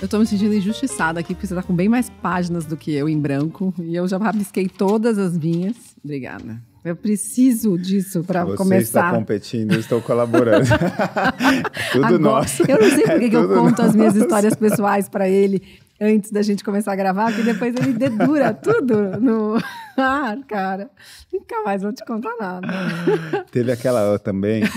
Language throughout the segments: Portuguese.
Eu tô me sentindo injustiçada aqui, porque você tá com bem mais páginas do que eu em branco. E eu já rabisquei todas as minhas. Obrigada. Eu preciso disso para começar. Você está competindo, eu estou colaborando. é tudo Agora, nosso. Eu não sei por é que eu conto nosso. as minhas histórias pessoais para ele antes da gente começar a gravar, porque depois ele dedura tudo no ar, ah, cara. Nunca mais vou te contar nada. Teve aquela também.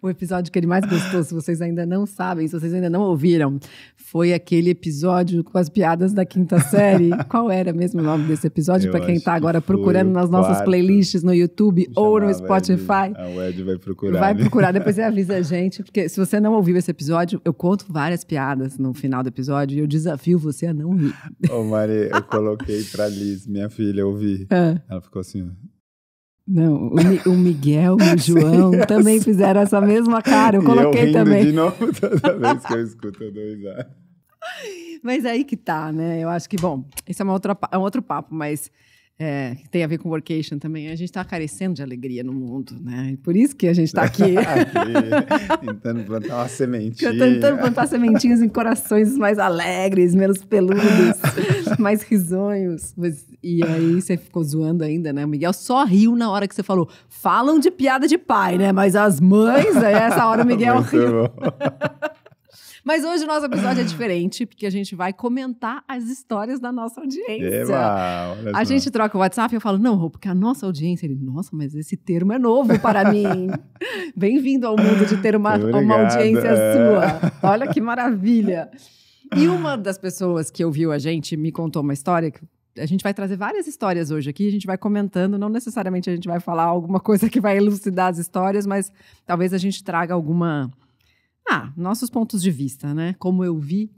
o episódio que ele mais gostou, se vocês ainda não sabem, se vocês ainda não ouviram, foi aquele episódio com as piadas da quinta série. Qual era mesmo o nome desse episódio? Para quem está agora procurando nas nossas playlists no YouTube ou no Spotify. A ah, Ed, Ed vai procurar. Vai procurar, depois você avisa a gente, porque se você não ouviu esse episódio, eu conto várias piadas no final do episódio e eu desafio você a não rir. Ô, Mari, eu coloquei pra Liz, minha filha, ouvir. É. Ah. Ela ficou assim, não, o, Mi, o Miguel e o João sim, também fizeram essa mesma cara. Eu coloquei e eu também. De novo toda vez que eu escuto dois Mas aí que tá, né? Eu acho que, bom, isso é, uma outra, é um outro papo, mas é, tem a ver com workation também. A gente está carecendo de alegria no mundo, né? Por isso que a gente está aqui. Tentando plantar uma sementinha. Tentando plantar sementinhas em corações mais alegres, menos peludos, mais risonhos. Mas, e aí você ficou zoando ainda, né? O Miguel só riu na hora que você falou. Falam de piada de pai, né? Mas as mães, aí essa hora o Miguel riu. Mas hoje o nosso episódio é diferente, porque a gente vai comentar as histórias da nossa audiência. Eba, a gente troca o WhatsApp e eu falo, não, Rô, porque a nossa audiência. Ele, nossa, mas esse termo é novo para mim. Bem-vindo ao mundo de ter uma, uma audiência é. sua. Olha que maravilha. E uma das pessoas que ouviu a gente me contou uma história que a gente vai trazer várias histórias hoje aqui, a gente vai comentando, não necessariamente a gente vai falar alguma coisa que vai elucidar as histórias, mas talvez a gente traga alguma ah, nossos pontos de vista, né? Como eu vi.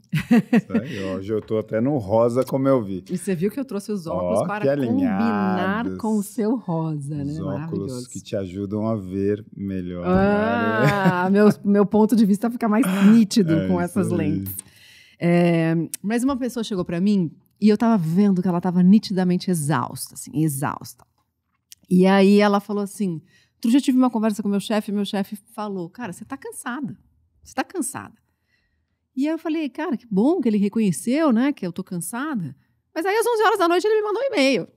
Aí, hoje eu tô até no rosa como eu vi. E você viu que eu trouxe os óculos oh, para combinar com o seu rosa, né? os né? óculos que te ajudam a ver melhor. Ah, né? meu, meu ponto de vista fica mais nítido é, com essas lentes. É, mas uma pessoa chegou para mim e eu tava vendo que ela tava nitidamente exausta, assim, exausta. E aí ela falou assim, outro dia eu tive uma conversa com meu chefe e meu chefe falou, cara, você tá cansada. Você está cansada. E aí eu falei, cara, que bom que ele reconheceu, né, que eu tô cansada. Mas aí às 11 horas da noite ele me mandou um e-mail.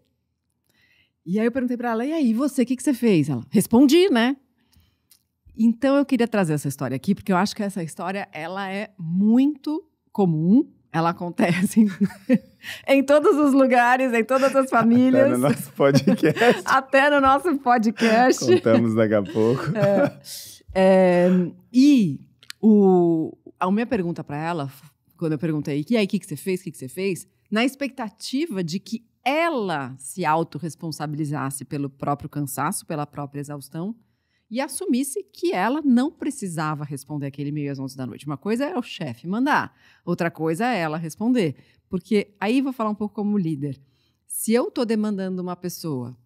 E aí eu perguntei para ela, e aí você, o que, que você fez? Ela, respondi, né? Então eu queria trazer essa história aqui, porque eu acho que essa história ela é muito comum, ela acontece em, em todos os lugares, em todas as famílias. Até no nosso podcast. Até no nosso podcast. Contamos daqui a pouco. É, é, e o, a minha pergunta para ela, quando eu perguntei, e aí, o que, que você fez? O que, que você fez? Na expectativa de que ela se autorresponsabilizasse pelo próprio cansaço, pela própria exaustão, e assumisse que ela não precisava responder aquele meio às 11 da noite. Uma coisa é o chefe mandar, outra coisa é ela responder. Porque aí vou falar um pouco como líder. Se eu estou demandando uma pessoa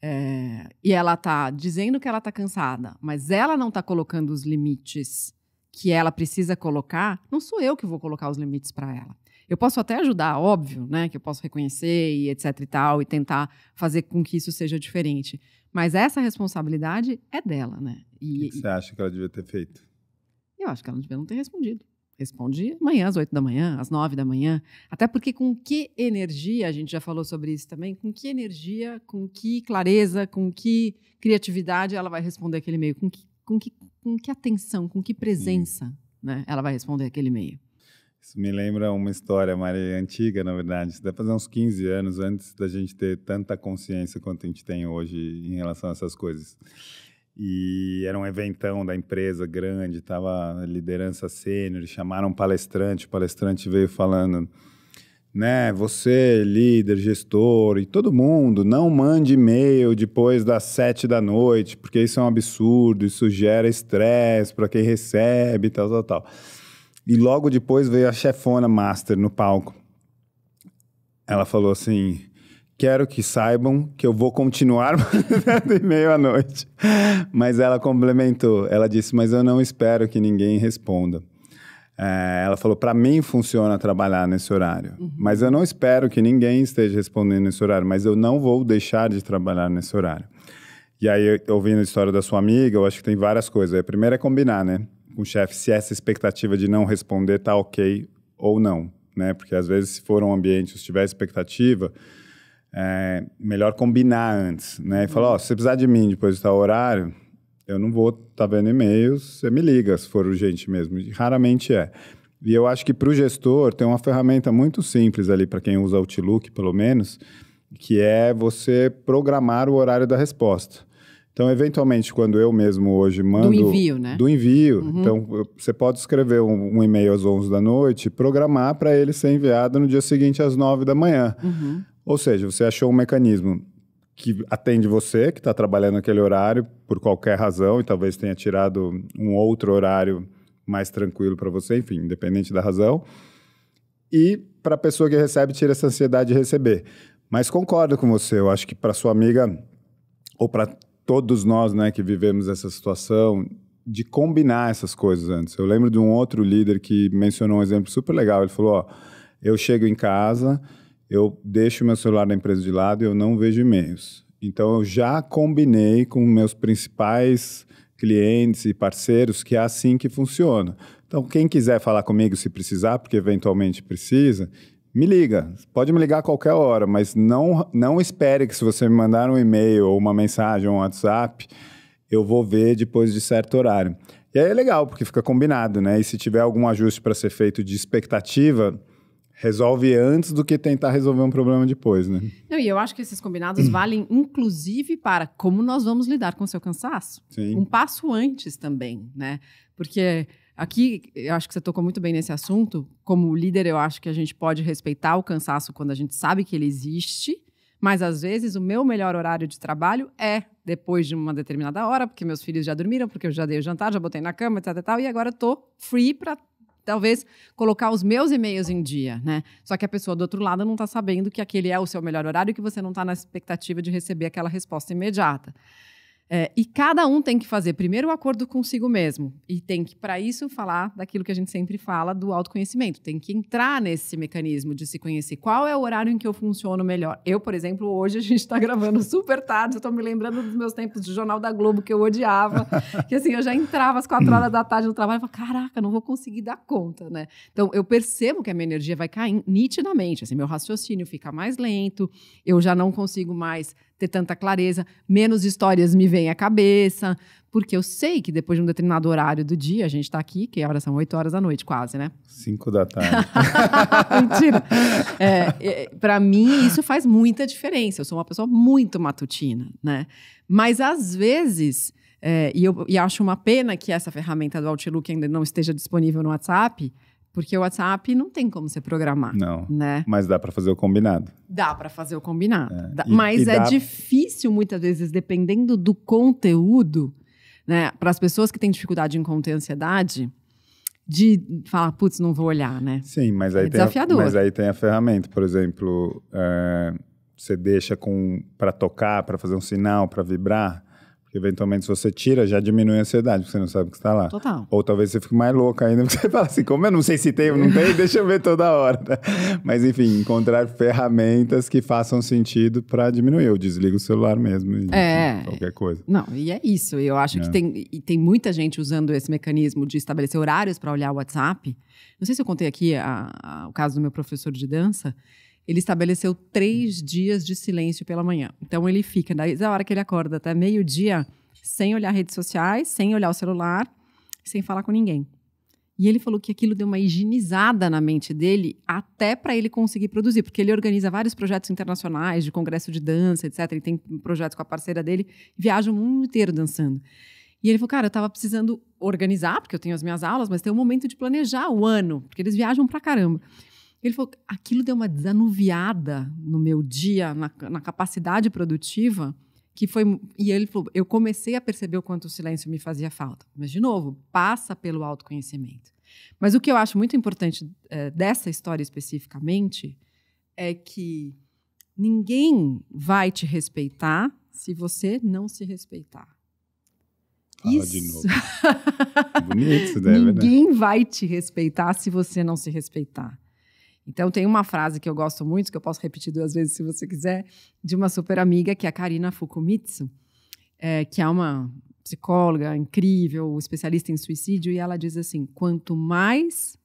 é, e ela está dizendo que ela está cansada, mas ela não está colocando os limites que ela precisa colocar, não sou eu que vou colocar os limites para ela. Eu posso até ajudar, óbvio, né? Que eu posso reconhecer e etc e tal, e tentar fazer com que isso seja diferente. Mas essa responsabilidade é dela, né? E, o que você acha que ela devia ter feito? Eu acho que ela não devia não ter respondido. Responde amanhã, às 8 da manhã, às 9 da manhã. Até porque com que energia, a gente já falou sobre isso também, com que energia, com que clareza, com que criatividade ela vai responder aquele e-mail, com que com que, com que atenção, com que presença né, ela vai responder aquele e-mail? Isso me lembra uma história, Maria, antiga, na verdade. Isso deve fazer uns 15 anos antes da gente ter tanta consciência quanto a gente tem hoje em relação a essas coisas. E era um eventão da empresa grande, estava liderança sênior, chamaram um palestrante, o palestrante veio falando né? Você, líder, gestor e todo mundo, não mande e-mail depois das sete da noite, porque isso é um absurdo, isso gera estresse para quem recebe, tal, tal, tal. E logo depois veio a chefona master no palco. Ela falou assim: Quero que saibam que eu vou continuar mandando e-mail à noite. Mas ela complementou. Ela disse: Mas eu não espero que ninguém responda. É, ela falou: para mim funciona trabalhar nesse horário, uhum. mas eu não espero que ninguém esteja respondendo nesse horário, mas eu não vou deixar de trabalhar nesse horário. E aí, ouvindo a história da sua amiga, eu acho que tem várias coisas. A primeira é combinar, né, com o chefe, se essa expectativa de não responder tá ok ou não, né? Porque às vezes, se for um ambiente, se tiver expectativa, é melhor combinar antes, né? E falar: uhum. ó, oh, se você precisar de mim depois do tal horário, eu não vou estar tá vendo e-mails, você me liga se for urgente mesmo. Raramente é. E eu acho que para o gestor tem uma ferramenta muito simples ali, para quem usa Outlook, pelo menos, que é você programar o horário da resposta. Então, eventualmente, quando eu mesmo hoje mando. Do envio, né? Do envio. Uhum. Então, você pode escrever um, um, e-mail às 11 da noite e programar para ele ser enviado no dia seguinte às 9 da manhã. Uhum. Ou seja, você achou um mecanismo que atende você, que está trabalhando naquele horário por qualquer razão e talvez tenha tirado um outro horário mais tranquilo para você, enfim, independente da razão. E para a pessoa que recebe, tira essa ansiedade de receber. Mas concordo com você, eu acho que para sua amiga, ou para todos nós né, que vivemos essa situação, de combinar essas coisas antes. Eu lembro de um outro líder que mencionou um exemplo super legal. Ele falou: Ó, eu chego em casa eu deixo meu celular na empresa de lado e eu não vejo e-mails. Então, eu já combinei com meus principais clientes e parceiros que é assim que funciona. Então, quem quiser falar comigo se precisar, porque eventualmente precisa, me liga. Pode me ligar a qualquer hora, mas não, não espere que se você me mandar um e-mail ou uma mensagem ou um WhatsApp, eu vou ver depois de certo horário. E aí é legal, porque fica combinado, né? E se tiver algum ajuste para ser feito de expectativa, resolve antes do que tentar resolver um problema depois, né? Não, e eu acho que esses combinados valem inclusive para como nós vamos lidar com o seu cansaço. Sim. Um passo antes também, né? Porque aqui eu acho que você tocou muito bem nesse assunto. Como líder, eu acho que a gente pode respeitar o cansaço quando a gente sabe que ele existe. Mas às vezes o meu melhor horário de trabalho é depois de uma determinada hora, porque meus filhos já dormiram, porque eu já dei o jantar, já botei na cama, etc, e agora eu tô free para talvez colocar os meus e-mails em dia, né? Só que a pessoa do outro lado não está sabendo que aquele é o seu melhor horário e que você não está na expectativa de receber aquela resposta imediata. É, e cada um tem que fazer primeiro o acordo consigo mesmo. E tem que, para isso, falar daquilo que a gente sempre fala do autoconhecimento. Tem que entrar nesse mecanismo de se conhecer. Qual é o horário em que eu funciono melhor? Eu, por exemplo, hoje a gente está gravando super tarde. Eu estou me lembrando dos meus tempos de Jornal da Globo, que eu odiava. que assim, eu já entrava às quatro horas da tarde no trabalho e falava: caraca, não vou conseguir dar conta, né? Então, eu percebo que a minha energia vai cair nitidamente. Assim, meu raciocínio fica mais lento, eu já não consigo mais ter tanta clareza, menos histórias me vêm à cabeça, porque eu sei que depois de um determinado horário do dia, a gente está aqui, que horas são? 8 horas da noite, quase, né? 5 da tarde. Mentira. É, é para mim, isso faz muita diferença. Eu sou uma pessoa muito matutina, né? Mas às vezes. É, e, eu, e acho uma pena que essa ferramenta do Outlook ainda não esteja disponível no WhatsApp, porque o WhatsApp não tem como você programar. Não. Né? Mas dá para fazer o combinado. Dá para fazer o combinado. É. e, mas e é dá... difícil, muitas vezes, dependendo do conteúdo, né? Para as pessoas que têm dificuldade em conter ansiedade, de falar, putz, não vou olhar, né? Sim, mas aí, é tem, A, mas aí tem a ferramenta. Por exemplo, é, você deixa com para tocar, para fazer um sinal, para vibrar Eventualmente, se você tira, já diminui a ansiedade, porque você não sabe o que está lá. Total. Ou talvez você fique mais louca ainda, porque você fala assim, como eu não sei se tem ou não tem, deixa eu ver toda hora. Mas, enfim, encontrar ferramentas que façam sentido para diminuir. Eu desligo o celular mesmo e é, qualquer coisa. Não, e é isso. Eu acho é. que tem, e tem muita gente usando esse mecanismo de estabelecer horários para olhar o WhatsApp. Não sei se eu contei aqui a, a, o caso do meu professor de dança, ele estabeleceu três dias de silêncio pela manhã. Então ele fica, desde a hora que ele acorda até meio-dia, sem olhar redes sociais, sem olhar o celular, sem falar com ninguém. E ele falou que aquilo deu uma higienizada na mente dele, até para ele conseguir produzir, porque ele organiza vários projetos internacionais, de congresso de dança, etc. Ele tem projetos com a parceira dele, viaja o mundo inteiro dançando. E ele falou, cara, eu estava precisando organizar, porque eu tenho as minhas aulas, mas tem um momento de planejar o ano, porque eles viajam para caramba. Ele falou: aquilo deu uma desanuviada no meu dia, na, na capacidade produtiva, que foi. E ele falou: eu comecei a perceber o quanto o silêncio me fazia falta. Mas, de novo, passa pelo autoconhecimento. Mas o que eu acho muito importante é, dessa história especificamente é que ninguém vai te respeitar se você não se respeitar. Fala Isso. de novo. Bonito, deve, né? Ninguém né? vai te respeitar se você não se respeitar. Então tem uma frase que eu gosto muito, que eu posso repetir duas vezes se você quiser, de uma super amiga que é a Karina Fukumitsu, é, que é uma psicóloga incrível, especialista em suicídio, e ela diz assim: quanto mais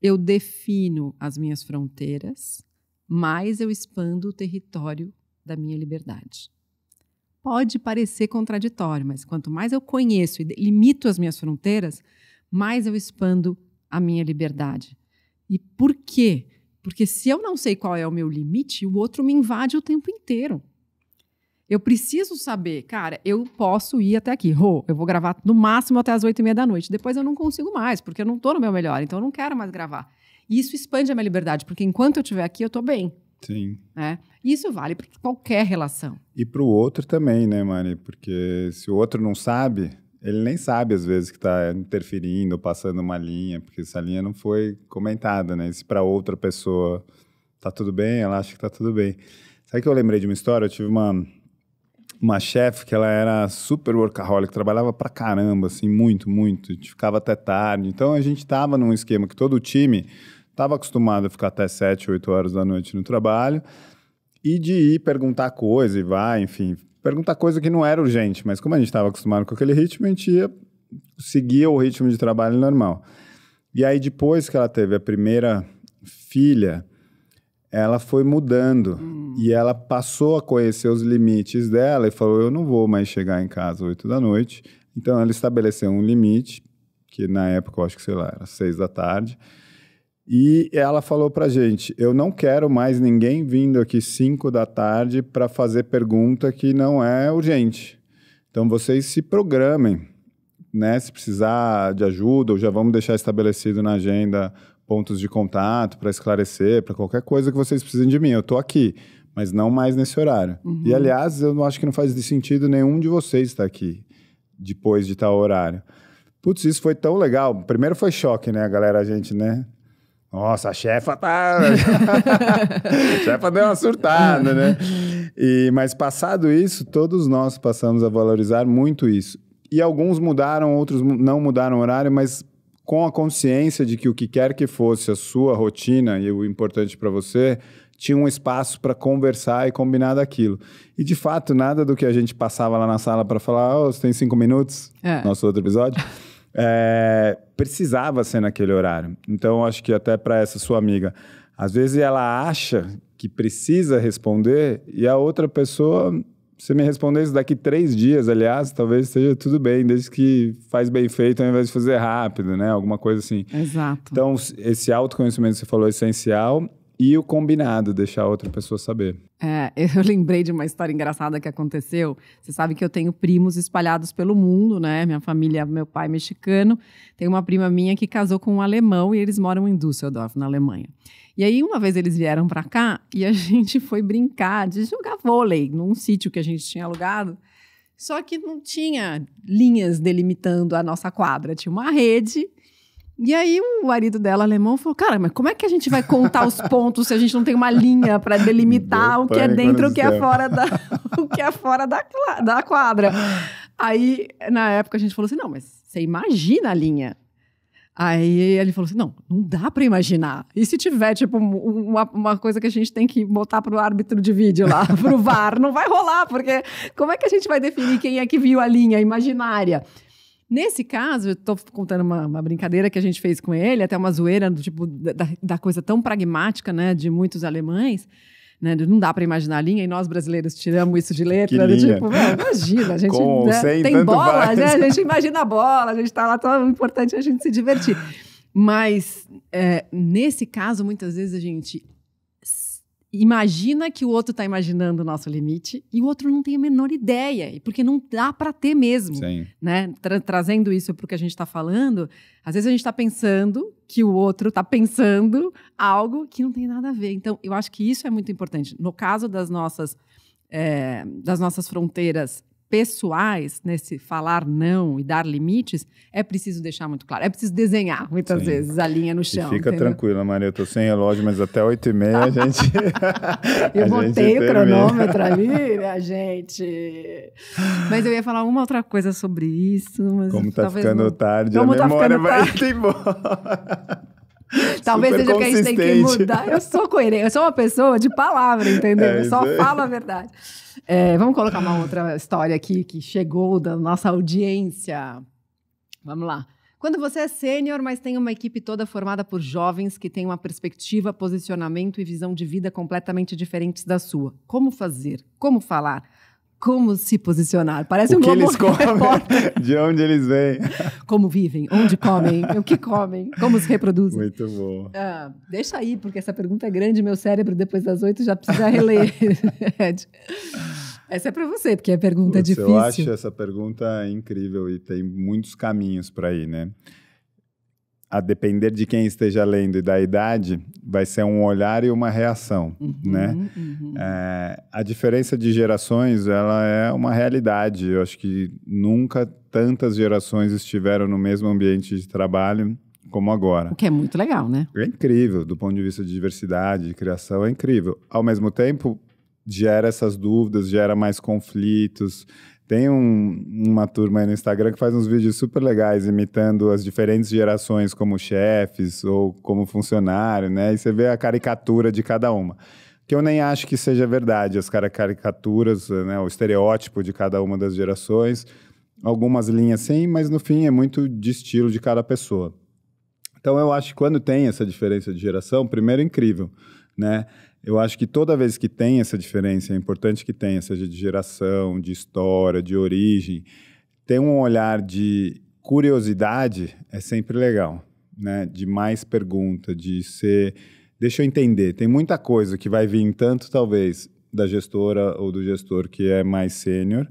eu defino as minhas fronteiras, mais eu expando o território da minha liberdade. Pode parecer contraditório, mas quanto mais eu conheço e limito as minhas fronteiras, mais eu expando a minha liberdade. E por quê? Porque se eu não sei qual é o meu limite, o outro me invade o tempo inteiro. Eu preciso saber, cara, eu posso ir até aqui. Rô, eu vou gravar no máximo até as oito e meia da noite. Depois eu não consigo mais, porque eu não estou no meu melhor, então eu não quero mais gravar. E isso expande a minha liberdade, porque enquanto eu estiver aqui, eu estou bem. Sim. Né? Isso vale para qualquer relação. E para o outro também, né, Mari? Porque se o outro não sabe, ele nem sabe às vezes que está interferindo, passando uma linha, porque essa linha não foi comentada, né? E se para outra pessoa tá tudo bem, ela acha que tá tudo bem. Sabe que eu lembrei de uma história? Eu tive uma uma chefe que ela era super workaholic, trabalhava pra caramba, assim, muito, muito, a gente ficava até tarde. Então a gente tava num esquema que todo o time estava acostumado a ficar até 7, 8 horas da noite no trabalho e de ir perguntar coisa e vai, enfim, perguntar coisa que não era urgente, mas como a gente estava acostumado com aquele ritmo, a gente ia, seguia o ritmo de trabalho normal. E aí, depois que ela teve a primeira filha, ela foi mudando hum. e ela passou a conhecer os limites dela e falou: Eu não vou mais chegar em casa às oito da noite. Então, ela estabeleceu um limite, que na época eu acho que, sei lá, era seis da tarde. E ela falou pra gente: eu não quero mais ninguém vindo aqui 5 da tarde para fazer pergunta que não é urgente. Então vocês se programem, né? Se precisar de ajuda, ou já vamos deixar estabelecido na agenda pontos de contato para esclarecer, para qualquer coisa que vocês precisem de mim. Eu tô aqui, mas não mais nesse horário. Uhum. E aliás, eu não acho que não faz sentido nenhum de vocês estar aqui depois de tal horário. Putz, isso foi tão legal. Primeiro foi choque, né, galera? A gente, né? Nossa, a chefa tá. a chefa deu uma surtada, né? E, mas passado isso, todos nós passamos a valorizar muito isso. E alguns mudaram, outros não mudaram horário, mas com a consciência de que o que quer que fosse a sua rotina e o importante para você, tinha um espaço para conversar e combinar daquilo. E de fato, nada do que a gente passava lá na sala para falar, oh, você tem cinco minutos, é. nosso outro episódio é, precisava ser naquele horário. Então, acho que até para essa sua amiga, às vezes ela acha que precisa responder e a outra pessoa, se me respondesse isso daqui três dias, aliás, talvez esteja tudo bem, desde que faz bem feito ao invés de fazer rápido, né? Alguma coisa assim. Exato. Então, esse autoconhecimento que você falou é essencial e o combinado, deixar a outra pessoa saber. É, eu lembrei de uma história engraçada que aconteceu. Você sabe que eu tenho primos espalhados pelo mundo, né? Minha família, meu pai é mexicano. Tem uma prima minha que casou com um alemão e eles moram em Düsseldorf, na Alemanha. E aí, uma vez eles vieram para cá e a gente foi brincar de jogar vôlei num sítio que a gente tinha alugado. Só que não tinha linhas delimitando a nossa quadra, tinha uma rede e aí o marido dela, alemão, falou: Cara, mas como é que a gente vai contar os pontos se a gente não tem uma linha para delimitar Meu o que é dentro é o que é fora da, o que é fora da, da quadra? Aí, na época, a gente falou assim: não, mas você imagina a linha. Aí ele falou assim: não, não dá para imaginar. E se tiver, tipo, uma, uma, coisa que a gente tem que botar pro árbitro de vídeo lá, pro VAR, não vai rolar, porque como é que a gente vai definir quem é que viu a linha imaginária? Nesse caso, eu tô contando uma, uma, brincadeira que a gente fez com ele, até uma zoeira do tipo da, da coisa tão pragmática, né, de muitos alemães. Né, não dá para imaginar a linha, e nós brasileiros tiramos isso de letra. Né, tipo, imagina, a gente com, né, tem bola, né, a gente imagina a bola, a gente está lá, tão importante a gente se divertir. Mas é, nesse caso, muitas vezes a gente imagina que o outro está imaginando o nosso limite e o outro não tem a menor ideia, porque não dá para ter mesmo. Sim. Né? Tra trazendo isso para o que a gente está falando, às vezes a gente está pensando que o outro está pensando algo que não tem nada a ver. Então, eu acho que isso é muito importante. No caso das nossas, é, das nossas fronteiras pessoais, nesse né, falar não e dar limites, é preciso deixar muito claro. É preciso desenhar, muitas Sim. vezes, a linha no chão. E fica tranquila, Maria, eu tô sem relógio, mas até 8 e meia a gente... eu a botei o cronômetro ali, minha né, gente. Mas eu ia falar uma outra coisa sobre isso, mas... Como tá ficando não... tarde, Como a tá memória vai tarde. embora. Talvez Super seja que a gente tem que mudar. Eu sou coerente, eu sou uma pessoa de palavra, entendeu? É, eu só é. falo a verdade. É, vamos colocar uma outra história aqui que chegou da nossa audiência. Vamos lá. Quando você é sênior, mas tem uma equipe toda formada por jovens que tem uma perspectiva, posicionamento e visão de vida completamente diferentes da sua. Como fazer? Como falar? como se posicionar. Parece o um que eles comem, de onde eles vêm. Como vivem, onde comem, o que comem, como se reproduzem. Muito bom. Ah, deixa aí, porque essa pergunta é grande, meu cérebro depois das oito já precisa reler, Essa é para você, porque a pergunta é Putz, é difícil. Eu acho essa pergunta incrível e tem muitos caminhos para ir, né? a depender de quem esteja lendo e da idade, vai ser um olhar e uma reação, uhum, né? Uhum. É, a diferença de gerações, ela é uma realidade. Eu acho que nunca tantas gerações estiveram no mesmo ambiente de trabalho como agora. O que é muito legal, né? É incrível, do ponto de vista de diversidade, de criação, é incrível. Ao mesmo tempo, gera essas dúvidas, gera mais conflitos, tem um, uma turma aí no Instagram que faz uns vídeos super legais imitando as diferentes gerações como chefes ou como funcionário, né? E você vê a caricatura de cada uma. Que eu nem acho que seja verdade, as caricaturas, né? o estereótipo de cada uma das gerações. Algumas linhas sim, mas no fim é muito de estilo de cada pessoa. Então eu acho que quando tem essa diferença de geração, primeiro é incrível, né? Eu acho que toda vez que tem essa diferença, é importante que tenha, seja de geração, de história, de origem, ter um olhar de curiosidade é sempre legal, né? De mais pergunta, de ser. Deixa eu entender, tem muita coisa que vai vir, tanto talvez da gestora ou do gestor que é mais sênior,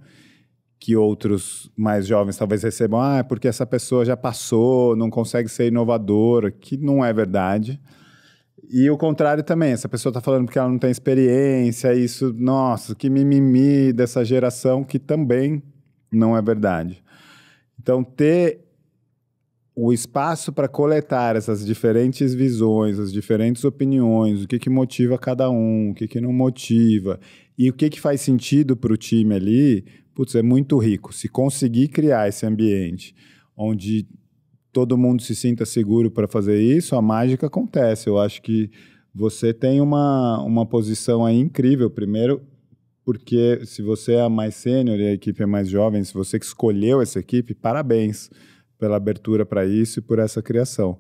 que outros mais jovens talvez recebam, ah, é porque essa pessoa já passou, não consegue ser inovadora, que não é verdade. E o contrário também, essa pessoa está falando porque ela não tem experiência, isso, nossa, que mimimi dessa geração, que também não é verdade. Então, ter o espaço para coletar essas diferentes visões, as diferentes opiniões, o que, que motiva cada um, o que, que não motiva, e o que, que faz sentido para o time ali, putz, é muito rico. Se conseguir criar esse ambiente onde todo mundo se sinta seguro para fazer isso, a mágica acontece. Eu acho que você tem uma, uma posição aí incrível. Primeiro, porque se você é a mais sênior e a equipe é mais jovem, se você que escolheu essa equipe, parabéns pela abertura para isso e por essa criação.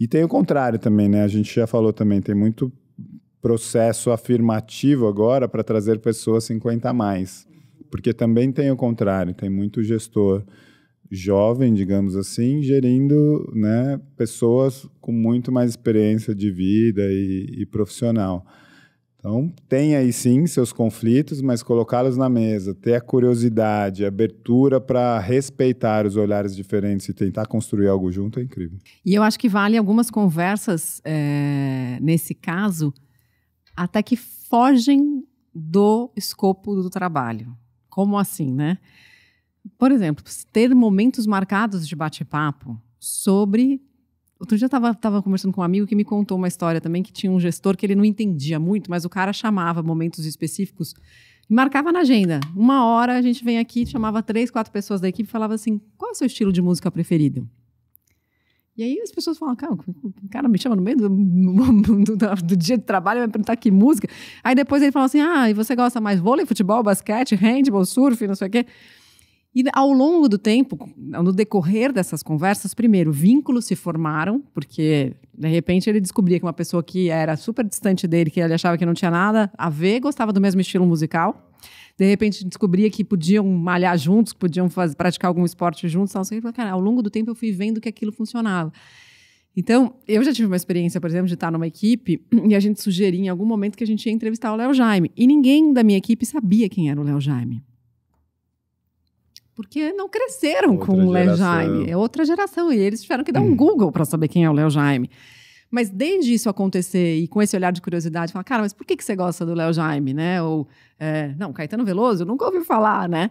E tem o contrário também, né? A gente já falou também, tem muito processo afirmativo agora para trazer pessoas 50 a mais. Porque também tem o contrário, tem muito gestor jovem, digamos assim, gerindo né, pessoas com muito mais experiência de vida e, e profissional. Então, tem aí sim seus conflitos, mas colocá-los na mesa, ter a curiosidade, a abertura para respeitar os olhares diferentes e tentar construir algo junto é incrível. E eu acho que vale algumas conversas é, nesse caso, até que fogem do escopo do trabalho. Como assim, né? por exemplo, ter momentos marcados de bate-papo sobre. Outro dia eu estava tava conversando com um amigo que me contou uma história também que tinha um gestor que ele não entendia muito, mas o cara chamava momentos específicos marcava na agenda. Uma hora a gente vem aqui, chamava três, quatro pessoas da equipe e falava assim: qual é o seu estilo de música preferido? E aí as pessoas falam, cara, o cara me chama no meio do, do, do dia de trabalho, vai perguntar que música. Aí depois ele fala assim, ah, e você gosta mais vôlei, futebol, basquete, handball, surf, não sei o quê. E ao longo do tempo, no decorrer dessas conversas, primeiro, vínculos se formaram, porque de repente ele descobria que uma pessoa que era super distante dele, que ele achava que não tinha nada a ver, gostava do mesmo estilo musical. De repente descobria que podiam malhar juntos, podiam fazer, praticar algum esporte juntos. Então, assim, cara, ao longo do tempo eu fui vendo que aquilo funcionava. Então, eu já tive uma experiência, por exemplo, de estar numa equipe e a gente sugeria em algum momento que a gente ia entrevistar o Léo Jaime. E ninguém da minha equipe sabia quem era o Léo Jaime porque não cresceram outra com o Léo Jaime. É outra geração. E eles tiveram que dar um hum. Google para saber quem é o Léo Jaime. Mas desde isso acontecer e com esse olhar de curiosidade, falar, cara, mas por que, que você gosta do Léo Jaime, né? Ou, é, não, Caetano Veloso, nunca ouviu falar, né?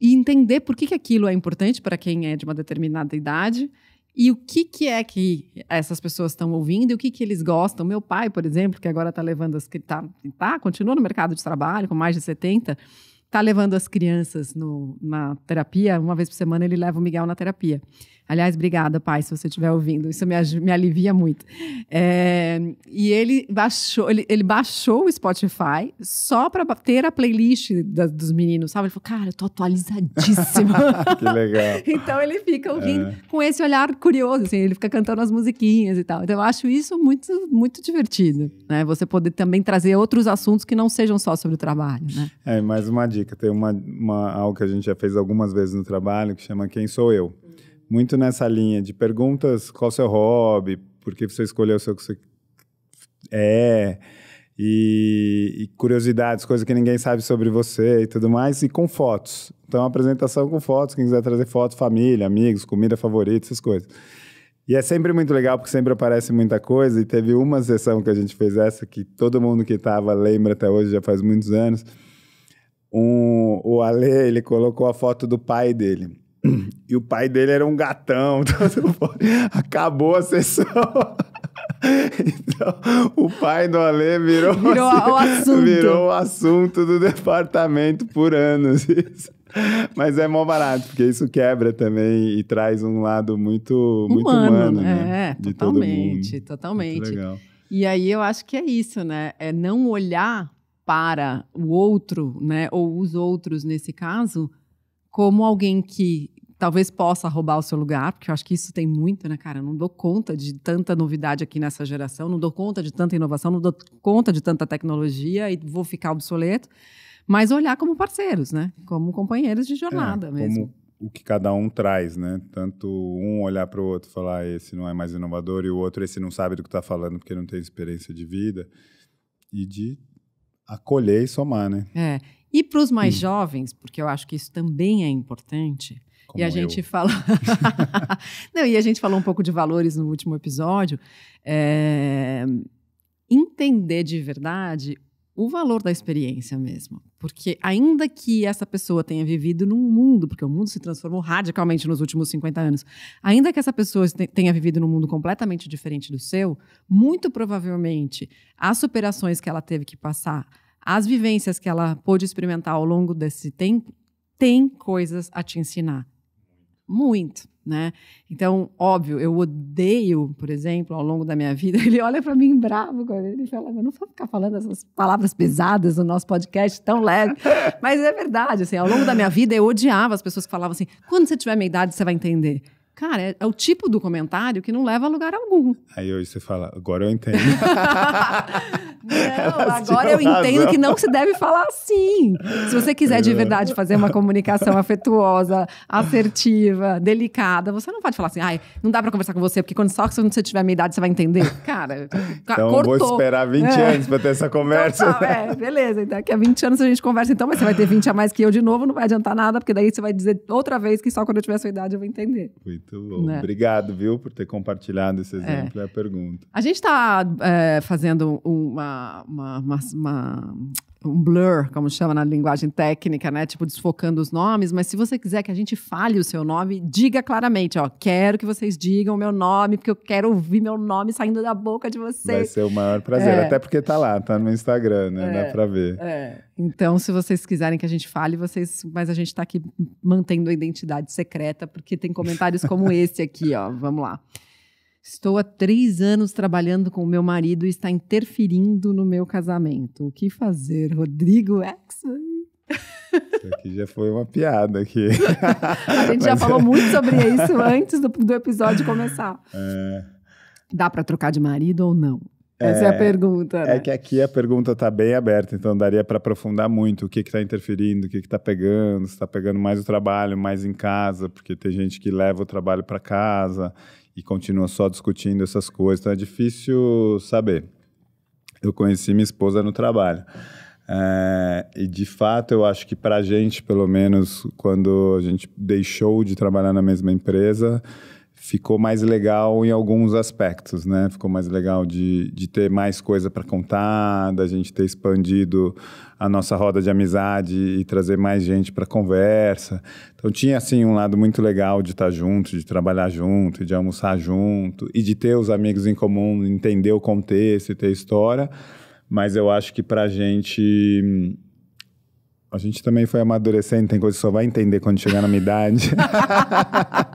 E entender por que, que aquilo é importante para quem é de uma determinada idade e o que, que é que essas pessoas estão ouvindo e o que, que eles gostam. Meu pai, por exemplo, que agora está levando as... Tá, tá, continua no mercado de trabalho com mais de 70 está levando as crianças no, na terapia, uma vez por semana ele leva o Miguel na terapia. Aliás, obrigada, pai, se você estiver ouvindo. Isso me, me alivia muito. É, e ele baixou, ele, ele, baixou o Spotify só para ter a playlist da, dos meninos, sabe? Ele falou, cara, eu tô atualizadíssima. que legal. então ele fica ouvindo é. com esse olhar curioso, assim, ele fica cantando as musiquinhas e tal. Então eu acho isso muito, muito divertido, né? Você poder também trazer outros assuntos que não sejam só sobre o trabalho, né? É, mais uma dica. Tem uma, uma algo que a gente já fez algumas vezes no trabalho que chama Quem Sou Eu muito nessa linha de perguntas: qual o seu hobby, por que você escolheu o seu que você é, e, e curiosidades, coisas que ninguém sabe sobre você e tudo mais, e com fotos. Então, apresentação com fotos, quem quiser trazer fotos, família, amigos, comida favorita, essas coisas. E é sempre muito legal, porque sempre aparece muita coisa, e teve uma sessão que a gente fez essa, que todo mundo que estava lembra até hoje, já faz muitos anos. Um, o Ale, ele colocou a foto do pai dele. E o pai dele era um gatão. Então, acabou a sessão. Então, o pai do Alê virou, virou, assim, o, assunto. virou o assunto do departamento por anos. Isso. Mas é mó barato, porque isso quebra também e traz um lado muito humano, muito humano né? É, de totalmente, totalmente. E aí eu acho que é isso, né? É não olhar para o outro, né? Ou os outros nesse caso, como alguém que talvez possa roubar o seu lugar, porque eu acho que isso tem muito, né, cara? Eu não dou conta de tanta novidade aqui nessa geração, não dou conta de tanta inovação, não dou conta de tanta tecnologia e vou ficar obsoleto. Mas olhar como parceiros, né? Como companheiros de é, jornada é, mesmo. Como o que cada um traz, né? Tanto um olhar para o outro falar ah, esse não é mais inovador e o outro esse não sabe do que está falando porque não tem experiência de vida e de acolher e somar, né? É. E para os mais hum. jovens, porque eu acho que isso também é importante, como e a eu. gente fala. Não, e a gente falou um pouco de valores no último episódio. É... Entender de verdade o valor da experiência mesmo. Porque, ainda que essa pessoa tenha vivido num mundo, porque o mundo se transformou radicalmente nos últimos 50 anos, ainda que essa pessoa tenha vivido num mundo completamente diferente do seu, muito provavelmente as superações que ela teve que passar, as vivências que ela pôde experimentar ao longo desse tempo, tem coisas a te ensinar. Muito, né? Então, óbvio, eu odeio, por exemplo, ao longo da minha vida, ele olha para mim bravo ele fala, eu não vou ficar falando essas palavras pesadas no nosso podcast tão leve. Mas é verdade, assim, ao longo da minha vida eu odiava as pessoas que falavam assim: "Quando você tiver minha idade, você vai entender". Cara, é, é, o tipo do comentário que não leva a lugar algum. Aí hoje você fala, agora eu entendo. não, Elas agora eu razão. entendo que não se deve falar assim. Se você quiser de é. verdade fazer uma comunicação afetuosa, assertiva, delicada, você não pode falar assim, ai, não dá para conversar com você, porque quando só que você tiver minha idade, você vai entender. Cara, então, cortou. vou esperar 20 é. anos para ter essa conversa. Total, é, beleza. Então daqui a 20 anos a gente conversa então, mas você vai ter 20 a mais que eu de novo, não vai adiantar nada, porque daí você vai dizer outra vez que só quando eu tiver sua idade eu vou entender. Muito muito bom. Né? Obrigado, viu, por ter compartilhado esse é. exemplo é. e a pergunta. A gente está é, fazendo uma, uma, uma, uma um blur, como chama na linguagem técnica, né? Tipo, desfocando os nomes, mas se você quiser que a gente fale o seu nome, diga claramente, ó, quero que vocês digam o meu nome, porque eu quero ouvir meu nome saindo da boca de vocês. Vai ser o maior prazer, é. até porque tá lá, tá no Instagram, né? É. Dá pra ver. É. Então, se vocês quiserem que a gente fale, vocês, mas a gente tá aqui mantendo a identidade secreta, porque tem comentários como esse aqui, ó. Vamos lá. Estou há três anos trabalhando com o meu marido e está interferindo no meu casamento. O que fazer, Rodrigo Exxon? Isso aqui já foi uma piada aqui. A gente Mas... já falou é. muito sobre isso antes do, do episódio começar. É... Dá para trocar de marido ou não? Essa é, é a pergunta. É né? É que aqui a pergunta está bem aberta, então daria para aprofundar muito o que está interferindo, o que está pegando, se está pegando mais o trabalho, mais em casa, porque tem gente que leva o trabalho para casa e continua só discutindo essas coisas, então é difícil saber. Eu conheci minha esposa no trabalho. É, e de fato, eu acho que para a gente, pelo menos, quando a gente deixou de trabalhar na mesma empresa, ficou mais legal em alguns aspectos, né? Ficou mais legal de, de ter mais coisa para contar, da gente ter expandido a nossa roda de amizade e trazer mais gente para conversa. Então tinha assim um lado muito legal de estar tá junto, de trabalhar junto, de almoçar junto e de ter os amigos em comum, entender o contexto e ter história. Mas eu acho que para a gente a gente também foi amadurecendo, tem coisa que só vai entender quando chegar na minha idade.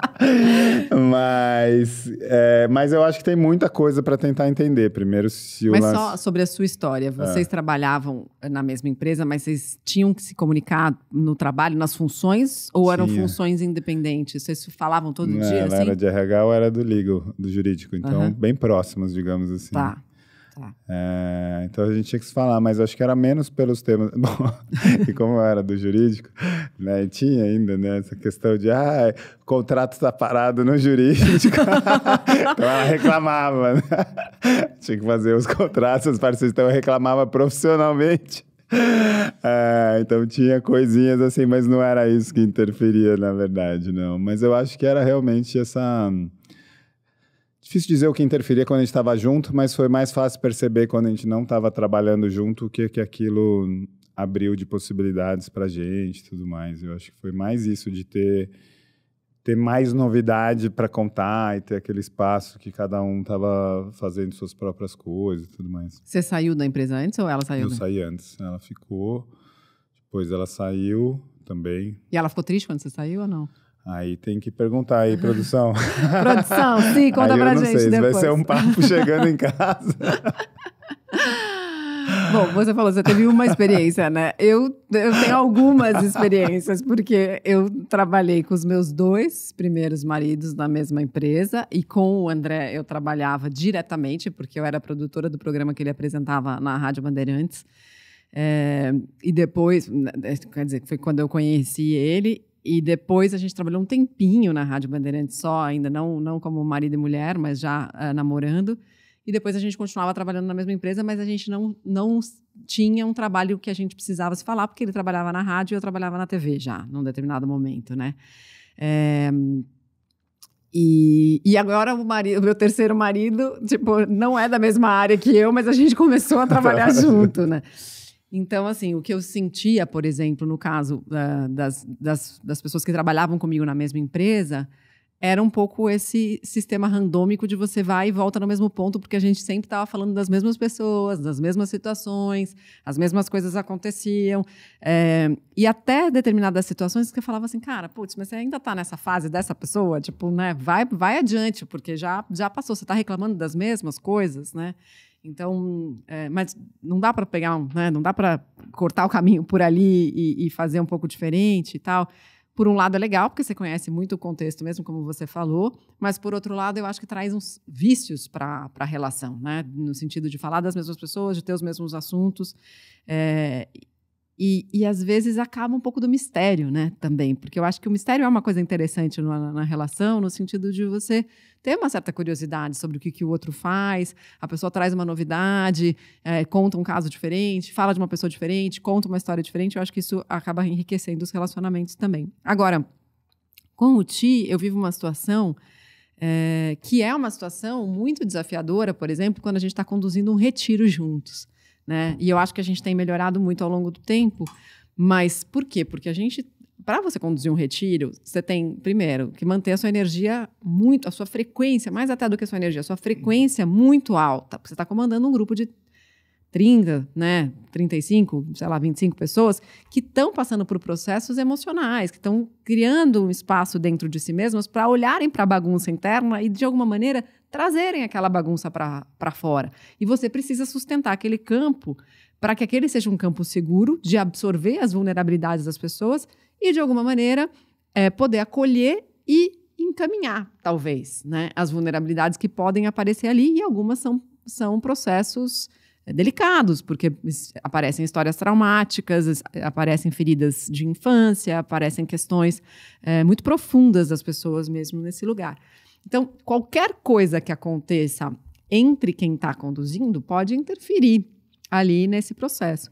mas, é, mas eu acho que tem muita coisa para tentar entender. Primeiro, se o Mas lance... só sobre a sua história. Ah. Vocês é. trabalhavam na mesma empresa, mas vocês tinham que se comunicar no trabalho, nas funções? Ou Tinha. eram funções independentes? Vocês falavam todo Não, dia? Ela assim? era de RH ou era do legal, do jurídico. Então, bem próximos, digamos assim. Tá. Tá. É, então a gente tinha que se falar, mas acho que era menos pelos temas. Bom, e como eu era do jurídico, né? Tinha ainda, né? Essa questão de ah, o contrato está parado no jurídico. então ela reclamava, né? Tinha que fazer os contratos, as parcerias, então eu reclamava profissionalmente. É, então tinha coisinhas assim, mas não era isso que interferia, na verdade, não. Mas eu acho que era realmente essa Difícil dizer o que interferia quando a gente estava junto, mas foi mais fácil perceber quando a gente não estava trabalhando junto o que, que aquilo abriu de possibilidades para a gente e tudo mais. Eu acho que foi mais isso, de ter, ter mais novidade para contar e ter aquele espaço que cada um estava fazendo suas próprias coisas e tudo mais. Você saiu da empresa antes ou ela saiu? Eu saí antes. Ela ficou, depois ela saiu também. E ela ficou triste quando você saiu ou não? Aí tem que perguntar aí, produção. produção, sim, conta aí pra eu não gente sei, depois. Vai ser um papo chegando em casa. Bom, você falou, você teve uma experiência, né? Eu, eu tenho algumas experiências, porque eu trabalhei com os meus dois primeiros maridos na mesma empresa e com o André eu trabalhava diretamente, porque eu era produtora do programa que ele apresentava na Rádio Bandeirantes. É, e depois, né, quer dizer, foi quando eu conheci ele e depois a gente trabalhou um tempinho na Rádio Bandeirantes só, ainda não, não como marido e mulher, mas já uh, namorando. E depois a gente continuava trabalhando na mesma empresa, mas a gente não, não tinha um trabalho que a gente precisava se falar, porque ele trabalhava na rádio e eu trabalhava na TV já, num determinado momento, né? É... E, e agora o marido, meu terceiro marido, tipo, não é da mesma área que eu, mas a gente começou a trabalhar junto, né? Então, assim, o que eu sentia, por exemplo, no caso uh, das, das, das pessoas que trabalhavam comigo na mesma empresa, era um pouco esse sistema randômico de você vai e volta no mesmo ponto, porque a gente sempre estava falando das mesmas pessoas, das mesmas situações, as mesmas coisas aconteciam. É, e até determinadas situações que eu falava assim, cara, putz, mas você ainda está nessa fase dessa pessoa? Tipo, né, vai, vai adiante, porque já, já passou, você está reclamando das mesmas coisas, né? Então, é, mas não dá para pegar, um, né? não dá para cortar o caminho por ali e, e, fazer um pouco diferente e tal. Por um lado é legal, porque você conhece muito o contexto mesmo, como você falou, mas por outro lado eu acho que traz uns vícios para a relação, né? no sentido de falar das mesmas pessoas, de ter os mesmos assuntos. É, e, e às vezes acaba um pouco do mistério, né? Também, porque eu acho que o mistério é uma coisa interessante na, na relação, no sentido de você ter uma certa curiosidade sobre o que, que o outro faz, a pessoa traz uma novidade, é, conta um caso diferente, fala de uma pessoa diferente, conta uma história diferente. Eu acho que isso acaba enriquecendo os relacionamentos também. Agora, com o Ti, eu vivo uma situação é, que é uma situação muito desafiadora, por exemplo, quando a gente está conduzindo um retiro juntos. Né? E eu acho que a gente tem melhorado muito ao longo do tempo. Mas por quê? Porque a gente para você conduzir um retiro, você tem, primeiro, que manter a sua energia muito, a sua frequência, mais até do que a sua energia, a sua frequência muito alta, porque você está comandando um grupo de 30, né, 35, sei lá, 25 pessoas que estão passando por processos emocionais, que estão criando um espaço dentro de si mesmas para olharem para a bagunça interna e, de alguma maneira, trazerem aquela bagunça para fora. E você precisa sustentar aquele campo para que aquele seja um campo seguro de absorver as vulnerabilidades das pessoas e, de alguma maneira, é, poder acolher e encaminhar, talvez, né, as vulnerabilidades que podem aparecer ali e algumas são, são processos eh, delicados, porque aparecem histórias traumáticas, aparecem feridas de infância, aparecem questões é, muito profundas das pessoas mesmo nesse lugar. Então, qualquer coisa que aconteça entre quem está conduzindo pode interferir ali nesse processo.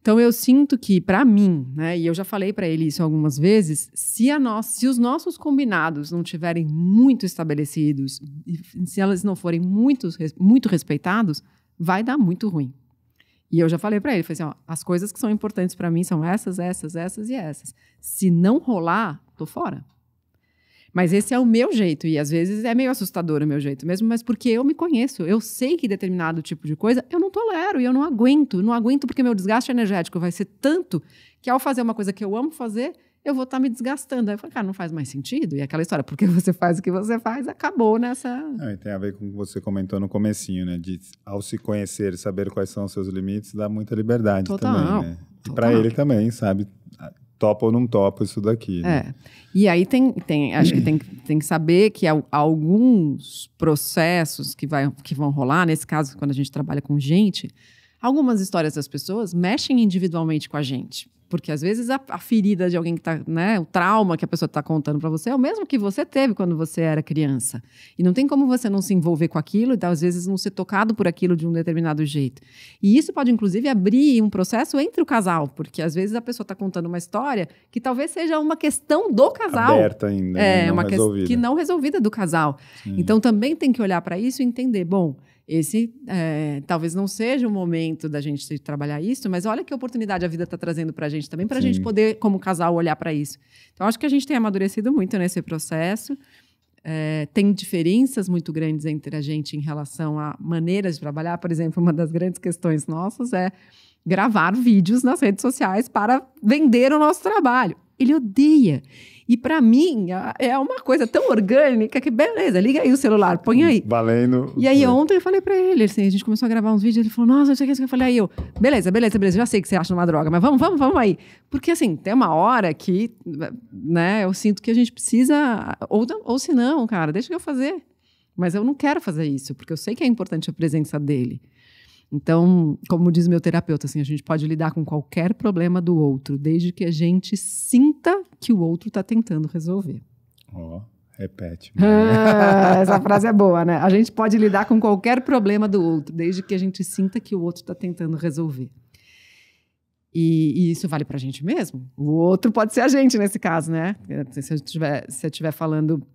Então eu sinto que para mim, né, e eu já falei para ele isso algumas vezes, se, nós, se os nossos combinados não tiverem muito estabelecidos, se elas não forem muito muito respeitados, vai dar muito ruim. E eu já falei para ele, falei assim, ó, as coisas que são importantes para mim são essas, essas, essas e essas. Se não rolar, tô fora. Mas esse é o meu jeito, e às vezes é meio assustador o meu jeito mesmo, mas porque eu me conheço, eu sei que determinado tipo de coisa eu não tolero e eu não aguento, não aguento porque meu desgaste energético vai ser tanto que ao fazer uma coisa que eu amo fazer, eu vou estar tá me desgastando. Aí eu falei, cara, não faz mais sentido. E é aquela história, porque você faz o que você faz, acabou nessa. Não, é, tem a ver com o que você comentou no comecinho, né? De ao se conhecer, saber quais são os seus limites, dá muita liberdade Total. também, né? E para ele também, sabe? topa ou não topa isso daqui. Né? É. E aí tem, tem acho que tem, tem que saber que alguns processos que, vai, que vão rolar, nesse caso, quando a gente trabalha com gente, algumas histórias das pessoas mexem individualmente com a gente. Porque às vezes a, a ferida de alguém que está, né, o trauma que a pessoa está contando para você é o mesmo que você teve quando você era criança. E não tem como você não se envolver com aquilo e então, às vezes não ser tocado por aquilo de um determinado jeito. E isso pode inclusive abrir um processo entre o casal, porque às vezes a pessoa está contando uma história que talvez seja uma questão do casal. Aberta ainda, né? é, não uma resolvida. que não resolvida do casal. Sim. Então também tem que olhar para isso e entender, bom, esse é, talvez não seja o momento da gente trabalhar isso, mas olha que oportunidade a vida está trazendo para a gente também, para a gente poder, como casal, olhar para isso. Então, acho que a gente tem amadurecido muito nesse processo. É, tem diferenças muito grandes entre a gente em relação a maneiras de trabalhar. Por exemplo, uma das grandes questões nossas é gravar vídeos nas redes sociais para vender o nosso trabalho. Ele odeia. E para mim, é uma coisa tão orgânica que, beleza, liga aí o celular, põe aí. Valendo. E aí, ontem eu falei para ele, assim, a gente começou a gravar uns vídeos, ele falou, nossa, não sei isso que, eu falei, aí eu, beleza, beleza, beleza, já sei que você acha uma droga, mas vamos, vamos, vamos aí. Porque, assim, tem uma hora que, né, eu sinto que a gente precisa, ou, ou se não, cara, deixa eu fazer. Mas eu não quero fazer isso, porque eu sei que é importante a presença dele. Então, como diz meu terapeuta, assim, a gente pode lidar com qualquer problema do outro, desde que a gente sinta que o outro está tentando resolver. Ó, oh, repete. Ah, essa frase é boa, né? A gente pode lidar com qualquer problema do outro, desde que a gente sinta que o outro está tentando resolver. E, e, isso vale para a gente mesmo. O outro pode ser a gente nesse caso, né? Se eu estiver falando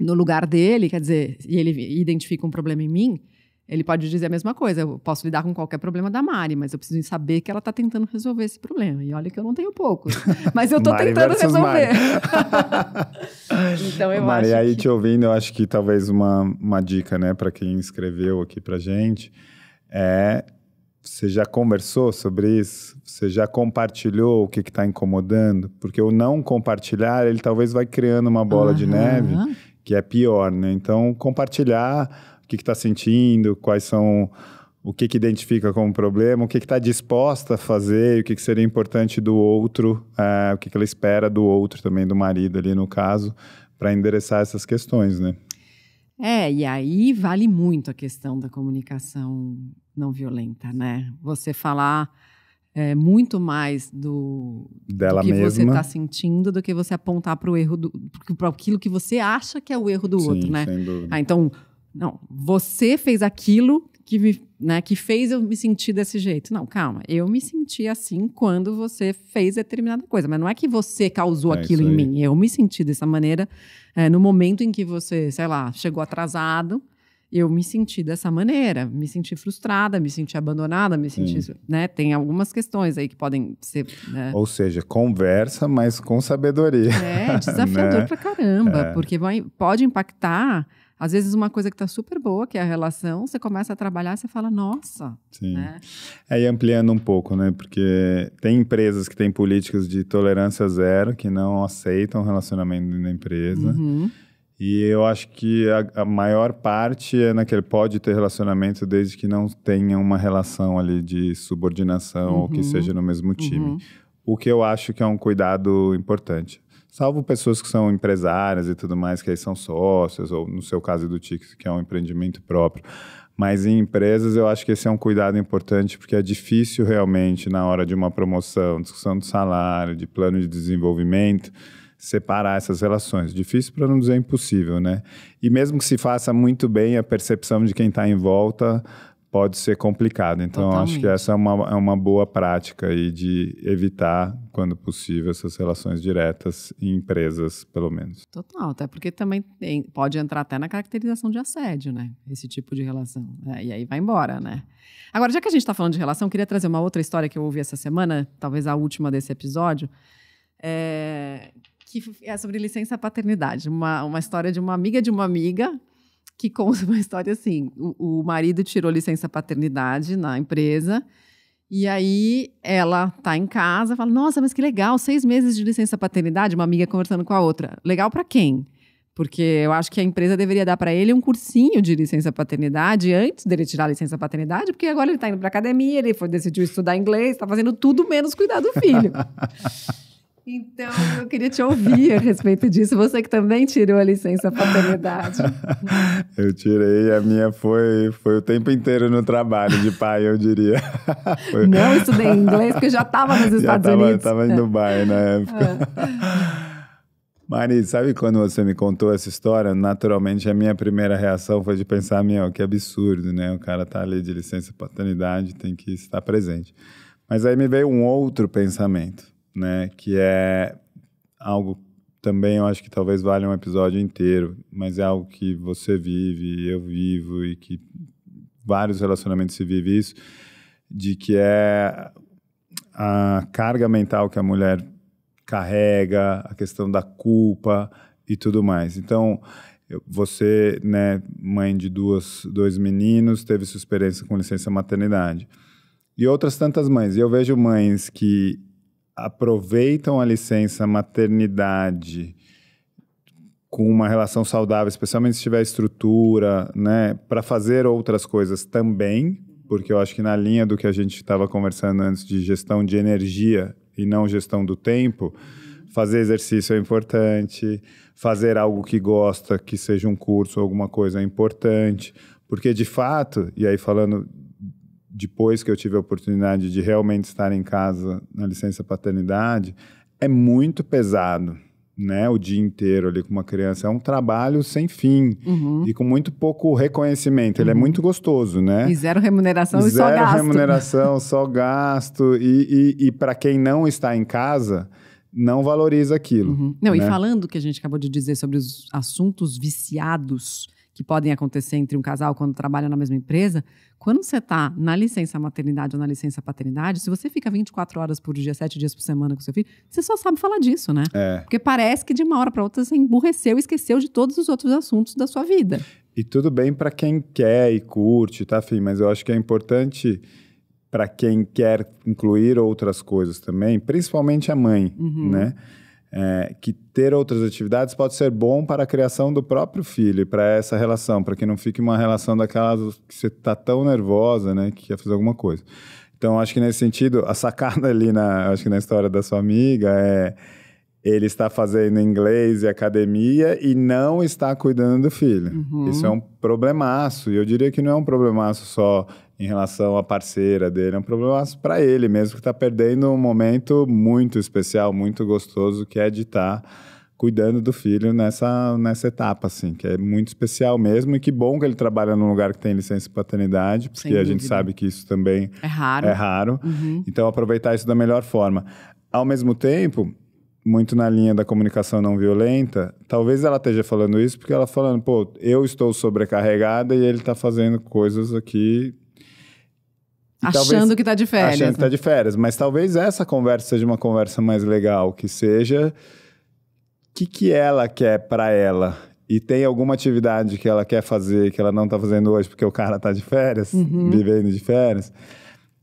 no lugar dele, quer dizer, e ele identifica um problema em mim, ele pode dizer a mesma coisa, eu posso lidar com qualquer problema da Mari, mas eu preciso saber que ela está tentando resolver esse problema. E olha que eu não tenho pouco, mas eu estou tentando resolver. então eu Mari, acho aí que... te ouvindo, eu acho que talvez uma, uma dica, né, para quem escreveu aqui para gente, é você já conversou sobre isso? Você já compartilhou o que está incomodando? Porque o não compartilhar, ele talvez vai criando uma bola uhum. de neve que é pior, né? Então, compartilhar o que está sentindo, quais são o que, que identifica como problema, o que está disposta a fazer, o que, que seria importante do outro, eh, o que, que ela espera do outro também, do marido ali no caso, para endereçar essas questões, né? É, e aí vale muito a questão da comunicação não violenta, né? Você falar é, muito mais do, Dela do que mesma. você está sentindo do que você apontar para o erro do para aquilo que você acha que é o erro do Sim, outro, né? Ah, então não, você fez aquilo que, me, né, que fez eu me sentir desse jeito. Não, calma. Eu me senti assim quando você fez determinada coisa. Mas não é que você causou é aquilo em mim. Eu me senti dessa maneira é, no momento em que você, sei lá, chegou atrasado. Eu me senti dessa maneira, me senti frustrada, me senti abandonada, me senti. Né, tem algumas questões aí que podem ser. Né? Ou seja, conversa, mas com sabedoria. É desafiador né? pra caramba, é. porque vai, pode impactar às vezes, uma coisa que está super boa, que é a relação, você começa a trabalhar, você fala, nossa. Sim. Né? É, e ampliando um pouco, né? Porque tem empresas que têm políticas de tolerância zero, que não aceitam relacionamento na empresa. Uhum. E eu acho que a, a, maior parte é naquele pode ter relacionamento desde que não tenha uma relação ali de subordinação uhum. ou que uhum. seja no mesmo time. Uhum. O que eu acho que é um cuidado importante. Salvo pessoas que são empresárias e tudo mais, que aí são sócios, ou no seu caso do TIC, que é um empreendimento próprio. Mas em empresas eu acho que esse é um cuidado importante, porque é difícil realmente, na hora de uma promoção, discussão de salário, de plano de desenvolvimento, separar essas relações. Difícil para não dizer impossível, né? E mesmo que se faça muito bem, a percepção de quem está em volta pode ser complicado. Então, Totalmente. acho que essa é uma, é uma boa prática aí de evitar, quando possível, essas relações diretas em empresas, pelo menos. Total, até porque também tem, pode entrar até na caracterização de assédio, né? Esse tipo de relação. É, e aí vai embora, né? Agora, já que a gente está falando de relação, queria trazer uma outra história que eu ouvi essa semana, talvez a última desse episódio. É, que é sobre licença paternidade, uma, uma história de uma amiga de uma amiga que conta uma história assim: o, o marido tirou licença paternidade na empresa. E aí ela tá em casa, fala: Nossa, mas que legal, seis meses de licença paternidade, uma amiga conversando com a outra. Legal para quem? Porque eu acho que a empresa deveria dar para ele um cursinho de licença paternidade antes dele tirar a licença paternidade, porque agora ele está indo para academia, ele foi, decidiu estudar inglês, está fazendo tudo menos cuidar do filho. Então, eu queria te ouvir a respeito disso. Você que também tirou a licença paternidade. eu tirei, a minha foi, foi o tempo inteiro no trabalho de pai, eu diria. Foi. Não estudei inglês, porque já estava nos Estados já tava, Unidos. Estava em Dubai na época. É. Né? é. Mari, sabe quando você me contou essa história? Naturalmente, a minha primeira reação foi de pensar: meu, que absurdo, né? O cara tá ali de licença paternidade, tem que estar presente. Mas aí me veio um outro pensamento né? Que é algo também eu acho que talvez valha um episódio inteiro, mas é algo que você vive, eu vivo e que vários relacionamentos se vive isso, de que é a carga mental que a mulher carrega, a questão da culpa e tudo mais. Então, você, né, mãe de duas, dois meninos, teve sua experiência com licença maternidade. E outras tantas mães. E eu vejo mães que aproveitam a licença maternidade com uma relação saudável, especialmente se tiver estrutura, né, para fazer outras coisas também, porque eu acho que na linha do que a gente estava conversando antes de gestão de energia e não gestão do tempo, fazer exercício é importante, fazer algo que gosta, que seja um curso ou alguma coisa é importante, porque de fato, e aí falando depois que eu tive a oportunidade de realmente estar em casa na licença paternidade, é muito pesado, né? O dia inteiro ali com uma criança. É um trabalho sem fim uhum. e com muito pouco reconhecimento. Uhum. Ele é uhum. muito gostoso, né? E zero remuneração zero e só gasto. Zero remuneração, só gasto. E, e, e para quem não está em casa, não valoriza aquilo. Uhum. Não, né? e falando que a gente acabou de dizer sobre os assuntos viciados que podem acontecer entre um casal quando trabalha na mesma empresa, quando você está na licença maternidade ou na licença paternidade, se você fica 24 horas por dia, 7 dias por semana com seu filho, você só sabe falar disso, né? É. Porque parece que de uma hora para outra você emburreceu e esqueceu de todos os outros assuntos da sua vida. E tudo bem para quem quer e curte, tá, Fim? Mas eu acho que é importante para quem quer incluir outras coisas também, principalmente a mãe, uhum. né? é, que ter outras atividades pode ser bom para a criação do próprio filho, para essa relação, para que não fique uma relação daquelas que você está tão nervosa, né, que quer fazer alguma coisa. Então, acho que nesse sentido, a sacada ali na, acho que na história da sua amiga é ele está fazendo inglês e academia e não está cuidando do filho. Uhum. Isso é um problemaço. E eu diria que não é um problemaço só em relação à parceira dele. É um problema para ele mesmo, que está perdendo um momento muito especial, muito gostoso, que é de estar tá cuidando do filho nessa, nessa etapa, assim, que é muito especial mesmo. E que bom que ele trabalha num lugar que tem licença de paternidade, porque a gente sabe que isso também é raro. É raro. Uhum. Então, aproveitar isso da melhor forma. Ao mesmo tempo, muito na linha da comunicação não violenta, talvez ela esteja falando isso porque ela falando, pô, eu estou sobrecarregada e ele está fazendo coisas aqui achando talvez, que está de férias. Achando tá né? que está de férias. Mas talvez essa conversa seja uma conversa mais legal, que seja o que, que ela quer para ela e tem alguma atividade que ela quer fazer que ela não está fazendo hoje porque o cara está de férias, uhum. vivendo de férias.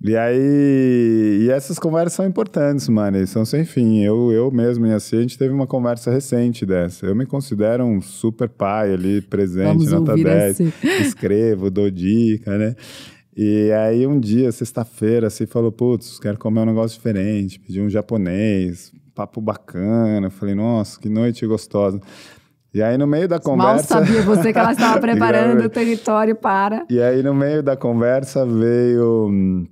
E aí, e essas conversas são importantes, mano, são sem fim. Eu, eu mesmo e assim, a gente teve uma conversa recente dessa. Eu me considero um super pai ali, presente, Vamos nota 10. Né, Esse. Escrevo, dou dica, né? E aí um dia, sexta-feira, assim, falou, putz, quero comer um negócio diferente, pedi um japonês, papo bacana. Eu falei, nossa, que noite gostosa. E aí no meio da conversa... Mal sabia você que ela estava preparando o território para... E aí no meio da conversa veio... Hum,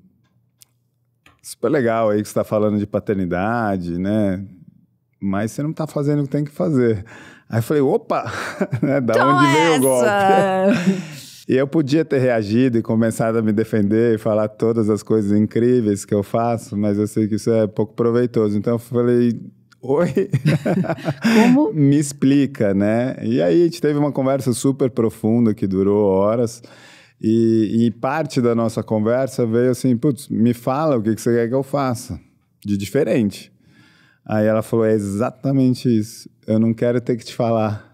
super legal aí que você está falando de paternidade, né? Mas você não está fazendo o que tem que fazer. Aí eu falei, opa! né? Da então onde veio então é essa? o golpe? E eu podia ter reagido e começado a me defender e falar todas as coisas incríveis que eu faço, mas eu sei que isso é pouco proveitoso. Então eu falei, Oi? Como? Me explica, né? E aí a gente teve uma conversa super profunda que durou horas. E, e parte da nossa conversa veio assim: putz, me fala o que, que você quer que eu faça de diferente. Aí ela falou: é exatamente isso. Eu não quero ter que te falar.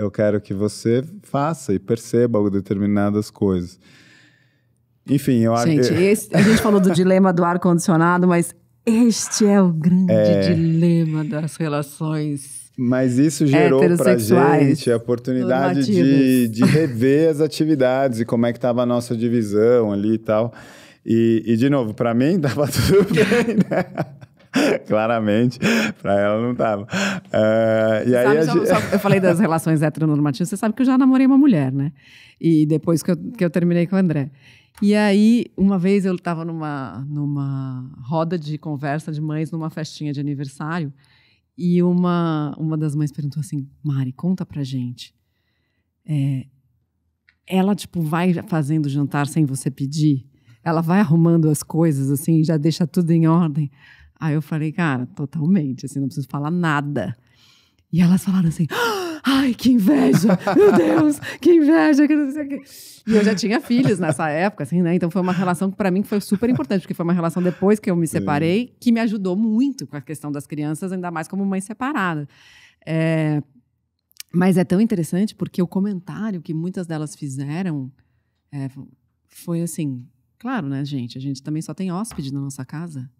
Eu quero que você faça e perceba determinadas coisas. Enfim, eu acho. Gente, esse, a gente falou do dilema do ar-condicionado, mas este é o grande é... dilema das relações mas isso gerou pra gente a oportunidade de, de, rever as atividades e como é que estava a nossa divisão ali e tal. E, e de novo, para mim, estava tudo bem, né? Claramente, pra ela não tava. Uh, e aí gente... eu falei das relações heteronormativas, você sabe que eu já namorei uma mulher, né? E depois que eu, que eu terminei com o André. E aí, uma vez eu estava numa, numa roda de conversa de mães numa festinha de aniversário e uma, uma das mães perguntou assim: Mari, conta pra gente. É, ela, tipo, vai fazendo jantar sem você pedir? Ela vai arrumando as coisas, assim, já deixa tudo em ordem? Aí eu falei, cara, totalmente, assim, não preciso falar nada. E elas falaram assim: ah, ai, que inveja! Meu Deus, que inveja! Que não sei o quê. E eu já tinha filhos nessa época, assim, né? Então foi uma relação que para mim foi super importante, porque foi uma relação depois que eu me separei, que me ajudou muito com a questão das crianças, ainda mais como mãe separada. É... Mas é tão interessante porque o comentário que muitas delas fizeram é, foi assim: claro, né, gente? A gente também só tem hóspede na nossa casa